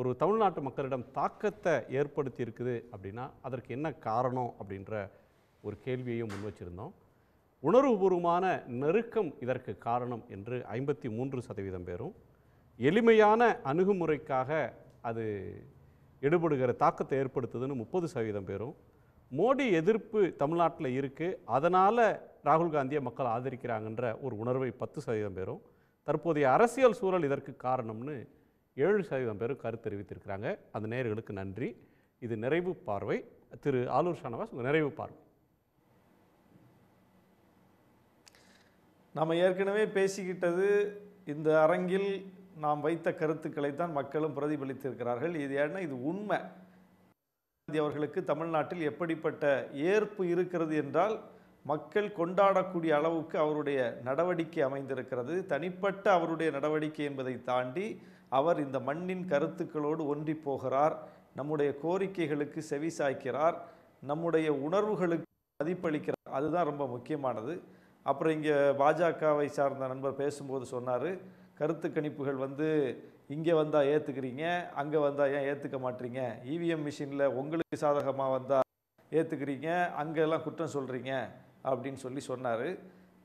ஒரு தமிழ்நாட்டு மக்களிடம் தாக்கத்தை ஏற்படுத்தி இருக்குது அப்படின்னா அதற்கு என்ன காரணம் அப்படின்ற ஒரு கேள்வியையும் முன் வச்சுருந்தோம் உணர்வுபூர்வமான நெருக்கம் இதற்கு காரணம் என்று ஐம்பத்தி மூன்று சதவீதம் பேரும் எளிமையான அணுகுமுறைக்காக அது எடுபடுகிற தாக்கத்தை ஏற்படுத்துதுன்னு முப்பது சதவீதம் பேரும் மோடி எதிர்ப்பு தமிழ்நாட்டில் இருக்குது அதனால் ராகுல் காந்தியை மக்கள் ஆதரிக்கிறாங்கன்ற ஒரு உணர்வை பத்து சதவீதம் பேரும் தற்போதைய அரசியல் சூழல் இதற்கு காரணம்னு ஏழு சதவீதம் பேரும் கருத்து தெரிவித்திருக்கிறாங்க அந்த நேர்களுக்கு நன்றி இது நிறைவு பார்வை திரு ஆலூர் ஷானவாஸ் நிறைவு பார்வை நம்ம ஏற்கனவே பேசிக்கிட்டது இந்த அரங்கில் நாம் வைத்த கருத்துக்களை தான் மக்களும் பிரதிபலித்திருக்கிறார்கள் இது ஏன்னா இது உண்மை அவர்களுக்கு தமிழ்நாட்டில் எப்படிப்பட்ட ஏற்பு இருக்கிறது என்றால் மக்கள் கொண்டாடக்கூடிய அளவுக்கு அவருடைய நடவடிக்கை அமைந்திருக்கிறது தனிப்பட்ட அவருடைய நடவடிக்கை என்பதை தாண்டி அவர் இந்த மண்ணின் கருத்துக்களோடு ஒன்றி போகிறார் நம்முடைய கோரிக்கைகளுக்கு செவி சாய்க்கிறார் நம்முடைய உணர்வுகளுக்கு மதிப்பளிக்கிறார் அதுதான் ரொம்ப முக்கியமானது அப்புறம் இங்கே பாஜகவை சார்ந்த நண்பர் பேசும்போது சொன்னார் கருத்து கணிப்புகள் வந்து இங்கே வந்தால் ஏற்றுக்கிறீங்க அங்கே வந்தால் ஏன் ஏற்றுக்க மாட்டீங்க இவிஎம் e மிஷினில் உங்களுக்கு சாதகமாக வந்தால் ஏற்றுக்கிறீங்க அங்கெல்லாம் குற்றம் சொல்கிறீங்க அப்படின்னு சொல்லி சொன்னார்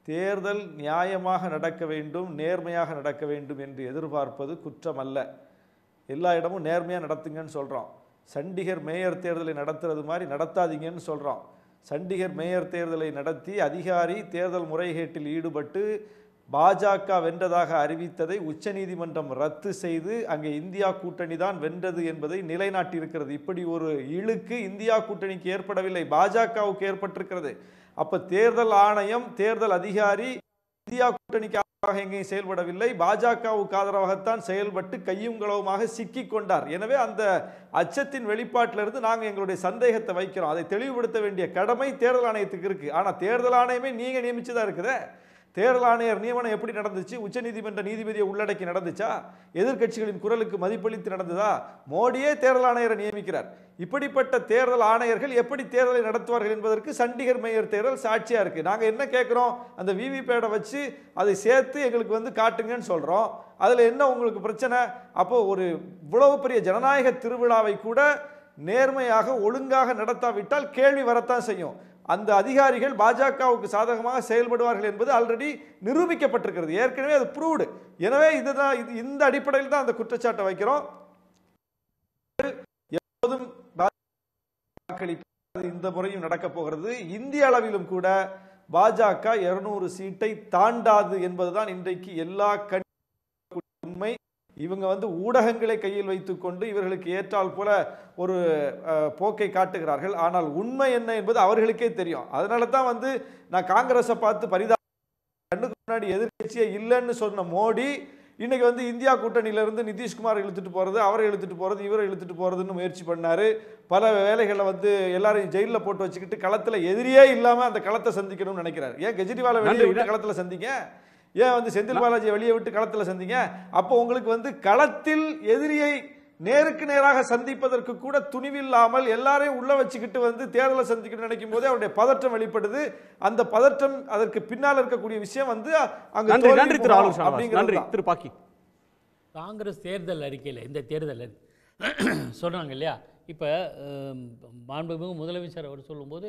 தேர்தல் நியாயமாக நடக்க வேண்டும் நேர்மையாக நடக்க வேண்டும் என்று எதிர்பார்ப்பது குற்றம் அல்ல எல்லா இடமும் நேர்மையாக நடத்துங்கன்னு சொல்கிறோம் சண்டிகர் மேயர் தேர்தலை நடத்துறது மாதிரி நடத்தாதீங்கன்னு சொல்கிறோம் சண்டிகர் மேயர் தேர்தலை நடத்தி அதிகாரி தேர்தல் முறைகேட்டில் ஈடுபட்டு பாஜக வென்றதாக அறிவித்ததை உச்சநீதிமன்றம் ரத்து செய்து அங்கே இந்தியா கூட்டணி தான் வென்றது என்பதை நிலைநாட்டியிருக்கிறது இப்படி ஒரு இழுக்கு இந்தியா கூட்டணிக்கு ஏற்படவில்லை பாஜகவுக்கு ஏற்பட்டிருக்கிறது அப்போ தேர்தல் ஆணையம் தேர்தல் அதிகாரி இந்தியா கூட்டணிக்காக எங்கேயும் செயல்படவில்லை பாஜகவுக்கு ஆதரவாகத்தான் செயல்பட்டு கையும் களவுமாக சிக்கி கொண்டார் எனவே அந்த அச்சத்தின் வெளிப்பாட்டிலிருந்து நாங்கள் எங்களுடைய சந்தேகத்தை வைக்கிறோம் அதை தெளிவுபடுத்த வேண்டிய கடமை தேர்தல் ஆணையத்துக்கு இருக்குது ஆனால் தேர்தல் ஆணையமே நீங்கள் நியமிச்சுதான் இருக்குதே தேர்தல் ஆணையர் நியமனம் எப்படி நடந்துச்சு உச்சநீதிமன்ற நீதிபதியை உள்ளடக்கி நடந்துச்சா எதிர்கட்சிகளின் குரலுக்கு மதிப்பளித்து நடந்ததா மோடியே தேர்தல் ஆணையரை நியமிக்கிறார் இப்படிப்பட்ட தேர்தல் ஆணையர்கள் எப்படி தேர்தலை நடத்துவார்கள் என்பதற்கு சண்டிகர் மேயர் தேர்தல் சாட்சியாக இருக்குது நாங்கள் என்ன கேட்குறோம் அந்த விவிபேடை வச்சு அதை சேர்த்து எங்களுக்கு வந்து காட்டுங்கன்னு சொல்கிறோம் அதில் என்ன உங்களுக்கு பிரச்சனை அப்போது ஒரு இவ்வளவு பெரிய ஜனநாயக திருவிழாவை கூட நேர்மையாக ஒழுங்காக நடத்தாவிட்டால் கேள்வி வரத்தான் செய்யும் அந்த அதிகாரிகள் பாஜகவுக்கு சாதகமாக செயல்படுவார்கள் என்பது ஆல்ரெடி நிரூபிக்கப்பட்டிருக்கிறது ஏற்கனவே அது ப்ரூவ்டு எனவே இதுதான் இது இந்த அடிப்படையில் தான் அந்த குற்றச்சாட்டை வைக்கிறோம் எப்போதும் இந்த முறையும் நடக்கப் போகிறது இந்திய அளவிலும் கூட பாஜக இருநூறு சீட்டை தாண்டாது என்பதுதான் இன்றைக்கு எல்லா கண் உண்மை இவங்க வந்து ஊடகங்களை கையில் வைத்துக்கொண்டு இவர்களுக்கு ஏற்றால் போல ஒரு போக்கை காட்டுகிறார்கள் ஆனால் உண்மை என்ன என்பது அவர்களுக்கே தெரியும் அதனால தான் வந்து நான் காங்கிரஸை பார்த்து பரிதா கண்ணுக்கு முன்னாடி எதிர்கட்சியே இல்லைன்னு சொன்ன மோடி இன்றைக்கி வந்து இந்தியா கூட்டணியிலேருந்து நிதிஷ்குமார் இழுத்துட்டு போகிறது அவரை இழுத்துட்டு போகிறது இவரை இழுத்துட்டு போகிறதுன்னு முயற்சி பண்ணார் பல வேலைகளை வந்து எல்லாரையும் ஜெயிலில் போட்டு வச்சுக்கிட்டு களத்தில் எதிரியே இல்லாமல் அந்த களத்தை சந்திக்கணும்னு நினைக்கிறார் ஏன் கெஜ்ரிவாலை வெளியே களத்தில் சந்திங்க ஏன் வந்து செந்தில் பாலாஜி வெளியே விட்டு களத்தில் சந்திங்க அப்போ உங்களுக்கு வந்து களத்தில் எதிரியை நேருக்கு நேராக சந்திப்பதற்கு கூட துணிவில்லாமல் எல்லாரையும் உள்ள வச்சுக்கிட்டு வந்து தேர்தலை சந்திக்கணும்னு நினைக்கும் போதே அவருடைய பதற்றம் வெளிப்படுது அந்த பதற்றம் அதற்கு பின்னால் இருக்கக்கூடிய விஷயம் வந்து அங்கு நன்றி திரு அப்படிங்கிறது திரு பாக்கி காங்கிரஸ் தேர்தல் அறிக்கையில் இந்த தேர்தல் சொன்னாங்க இல்லையா இப்போ மாண்புமிகு முதலமைச்சர் அவர் சொல்லும்போது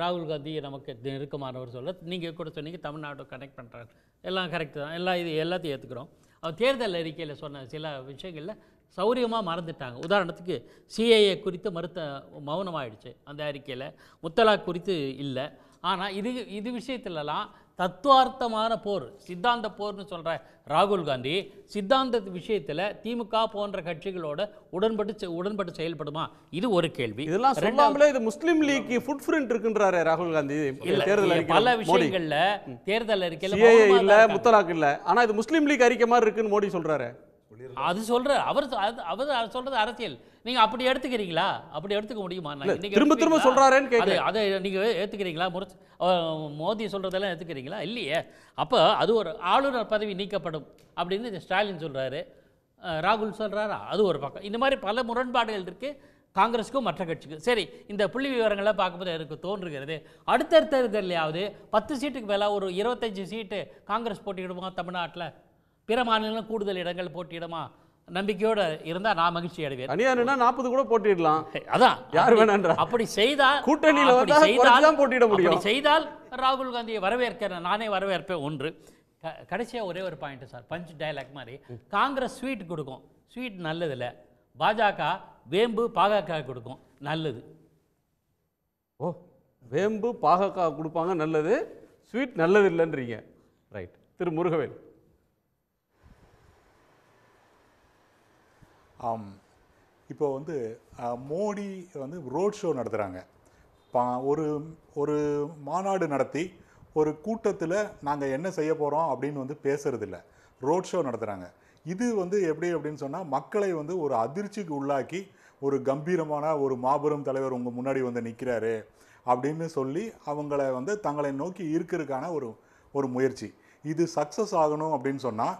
ராகுல் காந்தி நமக்கு நெருக்கமானவர் சொல்ல நீங்கள் கூட சொன்னீங்க தமிழ்நாட்டை கனெக்ட் பண்ணுறாரு எல்லாம் கரெக்டு தான் எல்லாம் இது எல்லாத்தையும் ஏற்றுக்கிறோம் அவர் தேர்தல் அறிக்கையில் சொன்ன சில விஷயங்களில் சௌரியமாக மறந்துட்டாங்க உதாரணத்துக்கு சிஏஏ குறித்து மறுத்த மௌனமாகிடுச்சு அந்த அறிக்கையில் முத்தலாக் குறித்து இல்லை ஆனால் இது இது விஷயத்துலலாம் தத்துவார்த்தமான போர் சித்தாந்த போர்னு சொல்கிற ராகுல் காந்தி சித்தாந்த விஷயத்தில் திமுக போன்ற கட்சிகளோட உடன்பட்டு உடன்பட்டு செயல்படுமா இது ஒரு கேள்வி இதெல்லாம் ரெண்டாமலே இது முஸ்லீம் லீக் ஃபுட் பிரிண்ட் இருக்குன்றாரு ராகுல் காந்தி தேர்தல் பல விஷயங்களில் தேர்தல் அறிக்கையில் இல்லை முத்தலாக் இல்லை ஆனால் இது முஸ்லீம் லீக் அறிக்கை மாதிரி இருக்குன்னு மோடி சொல்கிறாரு அது சொல்கிறார் அவர் அவர் சொல்கிறது அரசியல் நீங்கள் அப்படி எடுத்துக்கிறீங்களா அப்படி எடுத்துக்க முடியுமா திரும்ப திரும்ப சொல்கிறாரேன்னு கேட்குது அதை நீங்கள் ஏற்றுக்கிறீங்களா முறிச்சு மோதி சொல்கிறதெல்லாம் ஏற்றுக்கிறீங்களா இல்லையே அப்போ அது ஒரு ஆளுநர் பதவி நீக்கப்படும் அப்படின்னு ஸ்டாலின் சொல்கிறாரு ராகுல் சொல்கிறாரா அது ஒரு பக்கம் இந்த மாதிரி பல முரண்பாடுகள் இருக்குது காங்கிரஸுக்கும் மற்ற கட்சிக்கும் சரி இந்த புள்ளி விவரங்களை பார்க்கும்போது எனக்கு தோன்றுகிறது அடுத்தடுத்த தேர்தலையாவது பத்து சீட்டுக்கு மேலே ஒரு இருபத்தஞ்சி சீட்டு காங்கிரஸ் போட்டியிடுமா தமிழ்நாட்டில் பிற மாநிலங்களும் கூடுதல் இடங்கள் போட்டியிடுமா நம்பிக்கையோடு இருந்தால் நான் மகிழ்ச்சி அடைவேன் தனியார்னா நாற்பது கூட போட்டிடலாம் அதான் யார் வேணான்ற அப்படி செய்தால் கூட்டணியில் அப்படி செய்தால் போட்டிட முடியும் செய்தால் ராகுல் காந்தியை வரவேற்கிறேன் நானே வரவேற்பேன் ஒன்று கடைசியாக ஒரே ஒரு பாயிண்ட் சார் பஞ்ச் டயலாக் மாதிரி காங்கிரஸ் ஸ்வீட் கொடுக்கும் ஸ்வீட் நல்லதில்ல பாஜக வேம்பு பாகக கொடுக்கும் நல்லது ஓ வேம்பு பாகக்கா கொடுப்பாங்க நல்லது ஸ்வீட் நல்லது இல்லைன்றீங்க ரைட் திரு முருகவேல் இப்போ வந்து மோடி வந்து ரோட் ஷோ நடத்துகிறாங்க பா ஒரு ஒரு மாநாடு நடத்தி ஒரு கூட்டத்தில் நாங்கள் என்ன செய்ய போகிறோம் அப்படின்னு வந்து பேசுகிறதில்ல ரோட் ஷோ நடத்துகிறாங்க இது வந்து எப்படி அப்படின்னு சொன்னால் மக்களை வந்து ஒரு அதிர்ச்சிக்கு உள்ளாக்கி ஒரு கம்பீரமான ஒரு மாபெரும் தலைவர் உங்கள் முன்னாடி வந்து நிற்கிறாரு அப்படின்னு சொல்லி அவங்கள வந்து தங்களை நோக்கி ஈர்க்கிறதுக்கான ஒரு ஒரு முயற்சி இது சக்ஸஸ் ஆகணும் அப்படின்னு சொன்னால்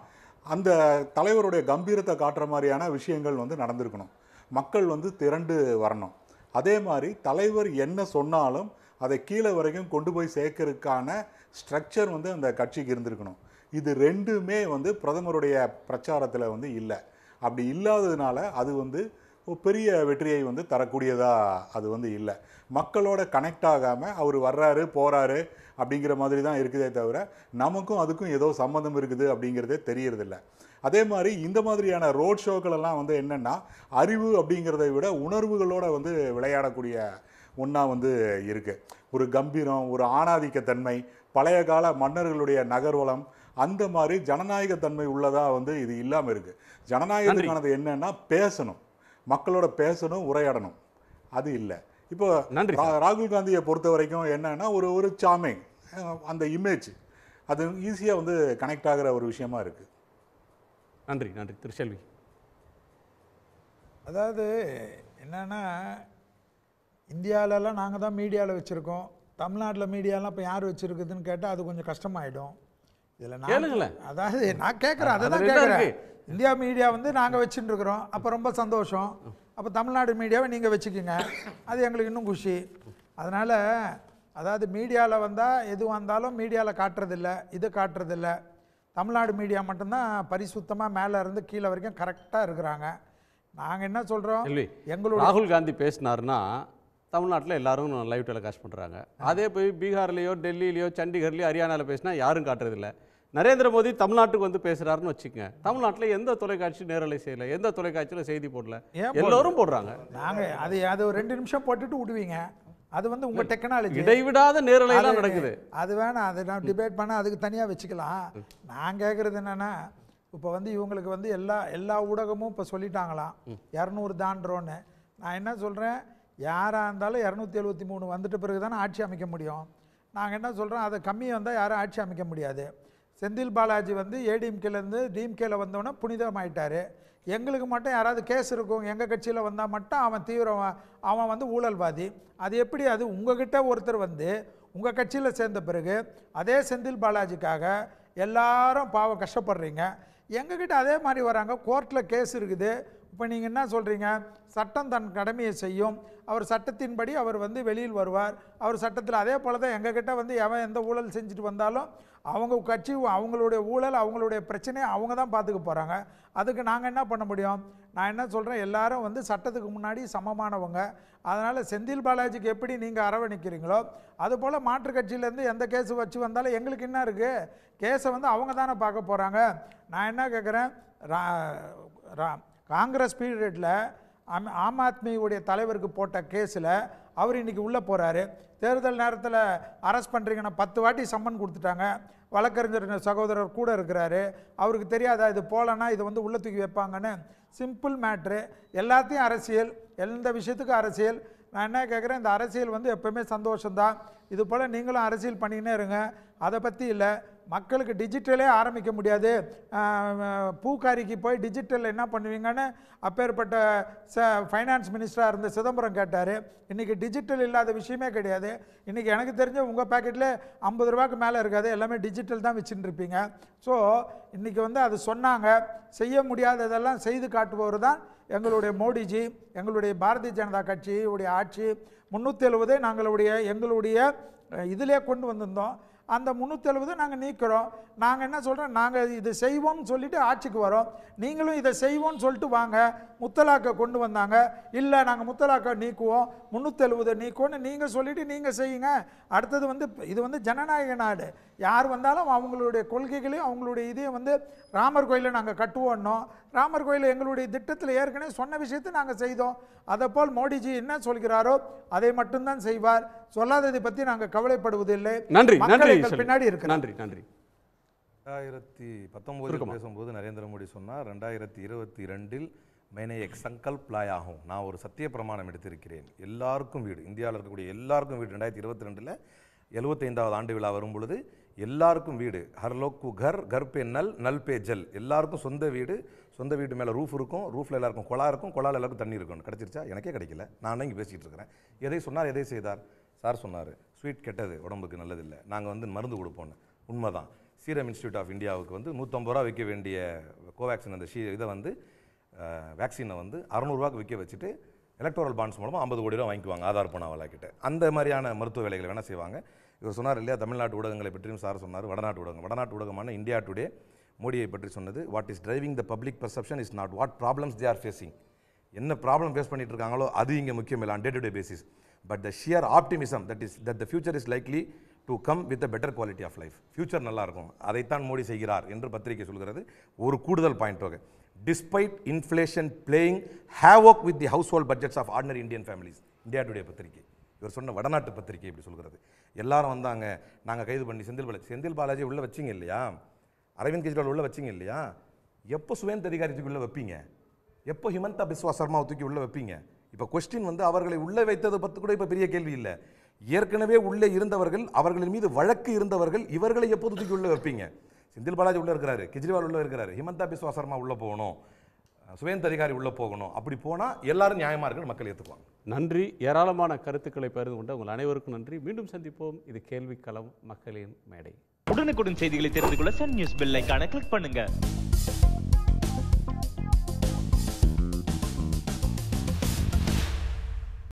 அந்த தலைவருடைய கம்பீரத்தை காட்டுற மாதிரியான விஷயங்கள் வந்து நடந்திருக்கணும் மக்கள் வந்து திரண்டு வரணும் அதே மாதிரி தலைவர் என்ன சொன்னாலும் அதை கீழே வரைக்கும் கொண்டு போய் சேர்க்கறதுக்கான ஸ்ட்ரக்சர் வந்து அந்த கட்சிக்கு இருந்திருக்கணும் இது ரெண்டுமே வந்து பிரதமருடைய பிரச்சாரத்தில் வந்து இல்லை அப்படி இல்லாததுனால அது வந்து பெரிய வெற்றியை வந்து தரக்கூடியதாக அது வந்து இல்லை மக்களோட கனெக்ட் ஆகாமல் அவர் வர்றாரு போகிறாரு அப்படிங்கிற மாதிரி தான் இருக்குதே தவிர நமக்கும் அதுக்கும் ஏதோ சம்மந்தம் இருக்குது அப்படிங்கிறதே தெரியறதில்ல அதே மாதிரி இந்த மாதிரியான ரோட் ஷோக்களெல்லாம் வந்து என்னென்னா அறிவு அப்படிங்கிறத விட உணர்வுகளோடு வந்து விளையாடக்கூடிய ஒன்றா வந்து இருக்குது ஒரு கம்பீரம் ஒரு ஆணாதிக்கத்தன்மை பழைய கால மன்னர்களுடைய நகர்வலம் அந்த மாதிரி ஜனநாயகத்தன்மை உள்ளதாக வந்து இது இல்லாமல் இருக்குது ஜனநாயகத்துக்கானது என்னென்னா பேசணும் மக்களோட பேசணும் உரையாடணும் அது இல்லை இப்போ நன்றி ராகுல் காந்தியை பொறுத்த வரைக்கும் என்னன்னா ஒரு ஒரு சாமிங் அந்த இமேஜ் அது ஈஸியாக வந்து கனெக்ட் ஆகிற ஒரு விஷயமா இருக்குது நன்றி நன்றி திருச்செல்வி அதாவது என்னென்னா இந்தியாவிலலாம் நாங்கள் தான் மீடியாவில் வச்சுருக்கோம் தமிழ்நாட்டில் மீடியாலாம் இப்போ யார் வச்சுருக்குதுன்னு கேட்டால் அது கொஞ்சம் கஷ்டமாயிடும் இதில் நான் அதாவது நான் கேட்குறேன் அதை தான் கேட்குறேன் இந்தியா மீடியா வந்து நாங்கள் வச்சுட்டுருக்குறோம் அப்போ ரொம்ப சந்தோஷம் அப்போ தமிழ்நாடு மீடியாவை நீங்கள் வச்சுக்கோங்க அது எங்களுக்கு இன்னும் குஷி அதனால் அதாவது மீடியாவில் வந்தால் எது வந்தாலும் மீடியாவில் காட்டுறதில்ல இது காட்டுறதில்ல தமிழ்நாடு மீடியா மட்டும்தான் பரிசுத்தமாக மேலே இருந்து கீழே வரைக்கும் கரெக்டாக இருக்கிறாங்க நாங்கள் என்ன சொல்கிறோம் எங்களோட ராகுல் காந்தி பேசினார்னா தமிழ்நாட்டில் எல்லாரும் லைவ் டெலிகாஸ்ட் பண்ணுறாங்க அதே போய் பீகார்லேயோ டெல்லியிலையோ சண்டிகர்லேயோ ஹரியானாவில் பேசினா யாரும் காட்டுறதில்லை நரேந்திர மோடி தமிழ்நாட்டுக்கு வந்து பேசுகிறாருன்னு வச்சுக்கங்க தமிழ்நாட்டில் எந்த தொலைக்காட்சி நேரலை செய்யல எந்த தொலைக்காட்சியில் செய்தி போடல எல்லோரும் போடுறாங்க நாங்கள் அது அது ஒரு ரெண்டு நிமிஷம் போட்டுட்டு விடுவீங்க அது வந்து உங்கள் டெக்னாலஜி இடைவிடாத நேரலையெல்லாம் நடக்குது அது வேணாம் அதை நான் டிபேட் பண்ணால் அதுக்கு தனியாக வச்சுக்கலாம் நான் கேட்குறது என்னென்னா இப்போ வந்து இவங்களுக்கு வந்து எல்லா எல்லா ஊடகமும் இப்போ சொல்லிட்டாங்களாம் இரநூறு தான்றோன்னு நான் என்ன சொல்கிறேன் யாராக இருந்தாலும் இரநூத்தி எழுபத்தி மூணு வந்துட்டு பிறகு தானே ஆட்சி அமைக்க முடியும் நாங்கள் என்ன சொல்கிறோம் அதை கம்மியாக வந்தால் யாரும் ஆட்சி அமைக்க முடியாது செந்தில் பாலாஜி வந்து ஏடிஎம்கேலேருந்து டிஎம்கேல வந்தோடனே புனிதமாயிட்டார் எங்களுக்கு மட்டும் யாராவது கேஸ் இருக்கும் எங்கள் கட்சியில் வந்தால் மட்டும் அவன் தீவிரம் அவன் வந்து ஊழல்வாதி அது எப்படி அது உங்ககிட்ட ஒருத்தர் வந்து உங்கள் கட்சியில் சேர்ந்த பிறகு அதே செந்தில் பாலாஜிக்காக எல்லாரும் பாவம் கஷ்டப்படுறீங்க எங்ககிட்ட அதே மாதிரி வராங்க கோர்ட்டில் கேஸ் இருக்குது இப்போ நீங்கள் என்ன சொல்கிறீங்க சட்டம் தன் கடமையை செய்யும் அவர் சட்டத்தின்படி அவர் வந்து வெளியில் வருவார் அவர் சட்டத்தில் அதே போல் தான் எங்ககிட்ட வந்து எவன் எந்த ஊழல் செஞ்சுட்டு வந்தாலும் அவங்க கட்சி அவங்களுடைய ஊழல் அவங்களுடைய பிரச்சனையை அவங்க தான் பார்த்துக்க போகிறாங்க அதுக்கு நாங்கள் என்ன பண்ண முடியும் நான் என்ன சொல்கிறேன் எல்லாரும் வந்து சட்டத்துக்கு முன்னாடி சமமானவங்க அதனால் செந்தில் பாலாஜிக்கு எப்படி நீங்கள் அரவணைக்கிறீங்களோ அதுபோல் மாற்றுக் கட்சியிலேருந்து எந்த கேஸ் வச்சு வந்தாலும் எங்களுக்கு என்ன இருக்குது கேஸை வந்து அவங்க தானே பார்க்க போகிறாங்க நான் என்ன கேட்குறேன் காங்கிரஸ் பீரியடில் ஆம் ஆம் ஆத்மியுடைய தலைவருக்கு போட்ட கேஸில் அவர் இன்றைக்கி உள்ளே போகிறாரு தேர்தல் நேரத்தில் அரெஸ்ட் பண்ணுறீங்கன்னா பத்து வாட்டி சம்மன் கொடுத்துட்டாங்க வழக்கறிஞர் சகோதரர் கூட இருக்கிறாரு அவருக்கு தெரியாதா இது போகலன்னா இதை வந்து உள்ள தூக்கி வைப்பாங்கன்னு சிம்பிள் மேட்ரு எல்லாத்தையும் அரசியல் எந்த விஷயத்துக்கும் அரசியல் நான் என்ன கேட்குறேன் இந்த அரசியல் வந்து எப்போவுமே சந்தோஷம்தான் இது போல் நீங்களும் அரசியல் பண்ணிக்கினே இருங்க அதை பற்றி இல்லை மக்களுக்கு டிஜிட்டலே ஆரம்பிக்க முடியாது பூக்காரிக்கு போய் டிஜிட்டல் என்ன பண்ணுவீங்கன்னு அப்பேற்பட்ட ச ஃபைனான்ஸ் மினிஸ்டராக இருந்த சிதம்பரம் கேட்டார் இன்றைக்கி டிஜிட்டல் இல்லாத விஷயமே கிடையாது இன்றைக்கி எனக்கு தெரிஞ்ச உங்கள் பேக்கெட்டில் ஐம்பது ரூபாய்க்கு மேலே இருக்காது எல்லாமே டிஜிட்டல் தான் வச்சுட்டு இருப்பீங்க ஸோ இன்றைக்கி வந்து அது சொன்னாங்க செய்ய முடியாததெல்லாம் செய்து காட்டுபவர் தான் எங்களுடைய மோடிஜி எங்களுடைய பாரதிய ஜனதா கட்சியுடைய ஆட்சி முந்நூற்றி எழுபதே நாங்களுடைய எங்களுடைய இதிலே கொண்டு வந்திருந்தோம் அந்த முந்நூற்றெழுபது நாங்கள் நீக்கிறோம் நாங்கள் என்ன சொல்கிறோம் நாங்கள் இது செய்வோம்னு சொல்லிவிட்டு ஆட்சிக்கு வரோம் நீங்களும் இதை செய்வோம்னு சொல்லிட்டு வாங்க முத்தலாக்கை கொண்டு வந்தாங்க இல்லை நாங்கள் முத்தலாக்கை நீக்குவோம் முந்நூற்றெழுபது நீக்குவோன்னு நீங்கள் சொல்லிவிட்டு நீங்கள் செய்யுங்க அடுத்தது வந்து இது வந்து ஜனநாயக நாடு யார் வந்தாலும் அவங்களுடைய கொள்கைகளையும் அவங்களுடைய இதையும் வந்து ராமர் கோயிலை நாங்கள் கட்டுவோன்னோம் ராமர் கோயிலை எங்களுடைய திட்டத்தில் ஏற்கனவே சொன்ன விஷயத்தை நாங்கள் செய்தோம் அதை போல் மோடிஜி என்ன சொல்கிறாரோ அதை மட்டும்தான் செய்வார் சொல்லாததை பற்றி நாங்கள் கவலைப்படுவதில்லை நன்றி பின்னாடி இருக்கு நன்றி நன்றி ரெண்டாயிரத்தி பத்தொம்போதில் பேசும்போது நரேந்திர மோடி சொன்னார் ரெண்டாயிரத்தி இருபத்தி ரெண்டில் மேனே எக் சங்கல்ப் லாயாகும் நான் ஒரு சத்திய பிரமாணம் எடுத்திருக்கிறேன் எல்லாருக்கும் வீடு இந்தியாவில் இருக்கக்கூடிய எல்லாருக்கும் வீடு ரெண்டாயிரத்தி இருபத்தி ரெண்டில் எழுபத்தைந்தாவது ஆண்டு விழா வரும் பொழுது எல்லாருக்கும் வீடு ஹர் லோக்கு கர் கர் பே நல் நல் பே ஜல் எல்லாருக்கும் சொந்த வீடு சொந்த வீட்டு மேலே ரூஃப் இருக்கும் ரூஃபில் எல்லாருக்கும் குளா இருக்கும் குழாவில் எல்லாருக்கும் தண்ணி இருக்கும் கிடச்சிருச்சா எனக்கே கிடைக்கல நான் இங்கே பேசிகிட்டு இருக்கிறேன் எதை சொன்னார் எதை செய்தார் சார் சொன்னார் ஸ்வீட் கெட்டது உடம்புக்கு நல்லதில்லை நாங்கள் வந்து மருந்து கொடுப்போன்னு உண்மைதான் சீரம் இன்ஸ்டியூட் ஆஃப் இந்தியாவுக்கு வந்து நூற்றம்பது ரூபா விற்க வேண்டிய கோவேக்சின் அந்த ஷீ இதை வந்து வேக்சினை வந்து அறநூறுவாக்கு விற்க வச்சுட்டு எலக்ட்ரல் பாண்ட்ஸ் மூலமாக ஐம்பது கோடி ரூபா வாங்கிக்குவாங்க ஆதார் பணம் வலாக்கிட்ட அந்த மாதிரியான மருத்துவ வேலைகளை வேணால் செய்வாங்க இவர் சொன்னார் இல்லையா தமிழ்நாட்டு ஊடகங்களை பற்றியும் சார் சொன்னார் வடநாட்டு ஊடகம் வடநாட்டு ஊடகமான இந்தியா டுடே மோடியை பற்றி சொன்னது what is driving the public perception is not what problems they are facing என்ன ப்ராப்ளம் ஃபேஸ் பண்ணிட்டு இருக்காங்களோ அது இங்கே முக்கியம் இல்லை on day to day basis but the sheer optimism that is that the future is likely to come with a better quality of life future நல்லாயிருக்கும் அதைத்தான் மோடி செய்கிறார் என்று பத்திரிகை சொல்கிறது ஒரு கூடுதல் point okay despite inflation playing work with the house hold budgets of ordinary Indian families India Today பத்திரிகை இவர் சொன்ன வடநாட்டு பத்திரிகை இப்படி சொல்கிறது எல்லாரும் வந்தாங்க நாங்கள் கைது பண்ணி செந்தில் பாலாஜி செந்தில் பாலாஜி உள்ளே வச்சிங்க இல்லையா அரவிந்த் கெஜ்ரிவால் உள்ளே வச்சிங்க இல்லையா எப்போ சுயந்த அதிகாரிக்கு உள்ளே வைப்பீங்க எப்போ ஹிமந்தா பிஸ்வா சர்மாவை தூக்கி உள்ளே வைப்பீங்க இப்போ கொஸ்டின் வந்து அவர்களை உள்ளே வைத்ததை பற்றி கூட இப்போ பெரிய கேள்வி இல்லை ஏற்கனவே உள்ளே இருந்தவர்கள் அவர்களின் மீது வழக்கு இருந்தவர்கள் இவர்களை எப்போது தூக்கி உள்ளே வைப்பீங்க செந்தில் பாலாஜி உள்ளே இருக்கிறாரு கெஜ்ரிவால் உள்ளே இருக்கிறாரு ஹிமந்தா பிஸ்வா சர்மா உள்ளே போகணும் சுவேந்த அதிகாரி உள்ளே போகணும் அப்படி போனால் எல்லாரும் நியாயமாக இருக்கு மக்கள் ஏற்றுக்குவாங்க நன்றி ஏராளமான கருத்துக்களை பகிர்ந்து கொண்ட உங்கள் அனைவருக்கும் நன்றி மீண்டும் சந்திப்போம் இது கேள்விக்களம் மக்களின் மேடை உடனுக்குடன் செய்திகளை தெரிந்து கொள்ள சன் நியூஸ் பெல் கிளிக் பண்ணுங்கள்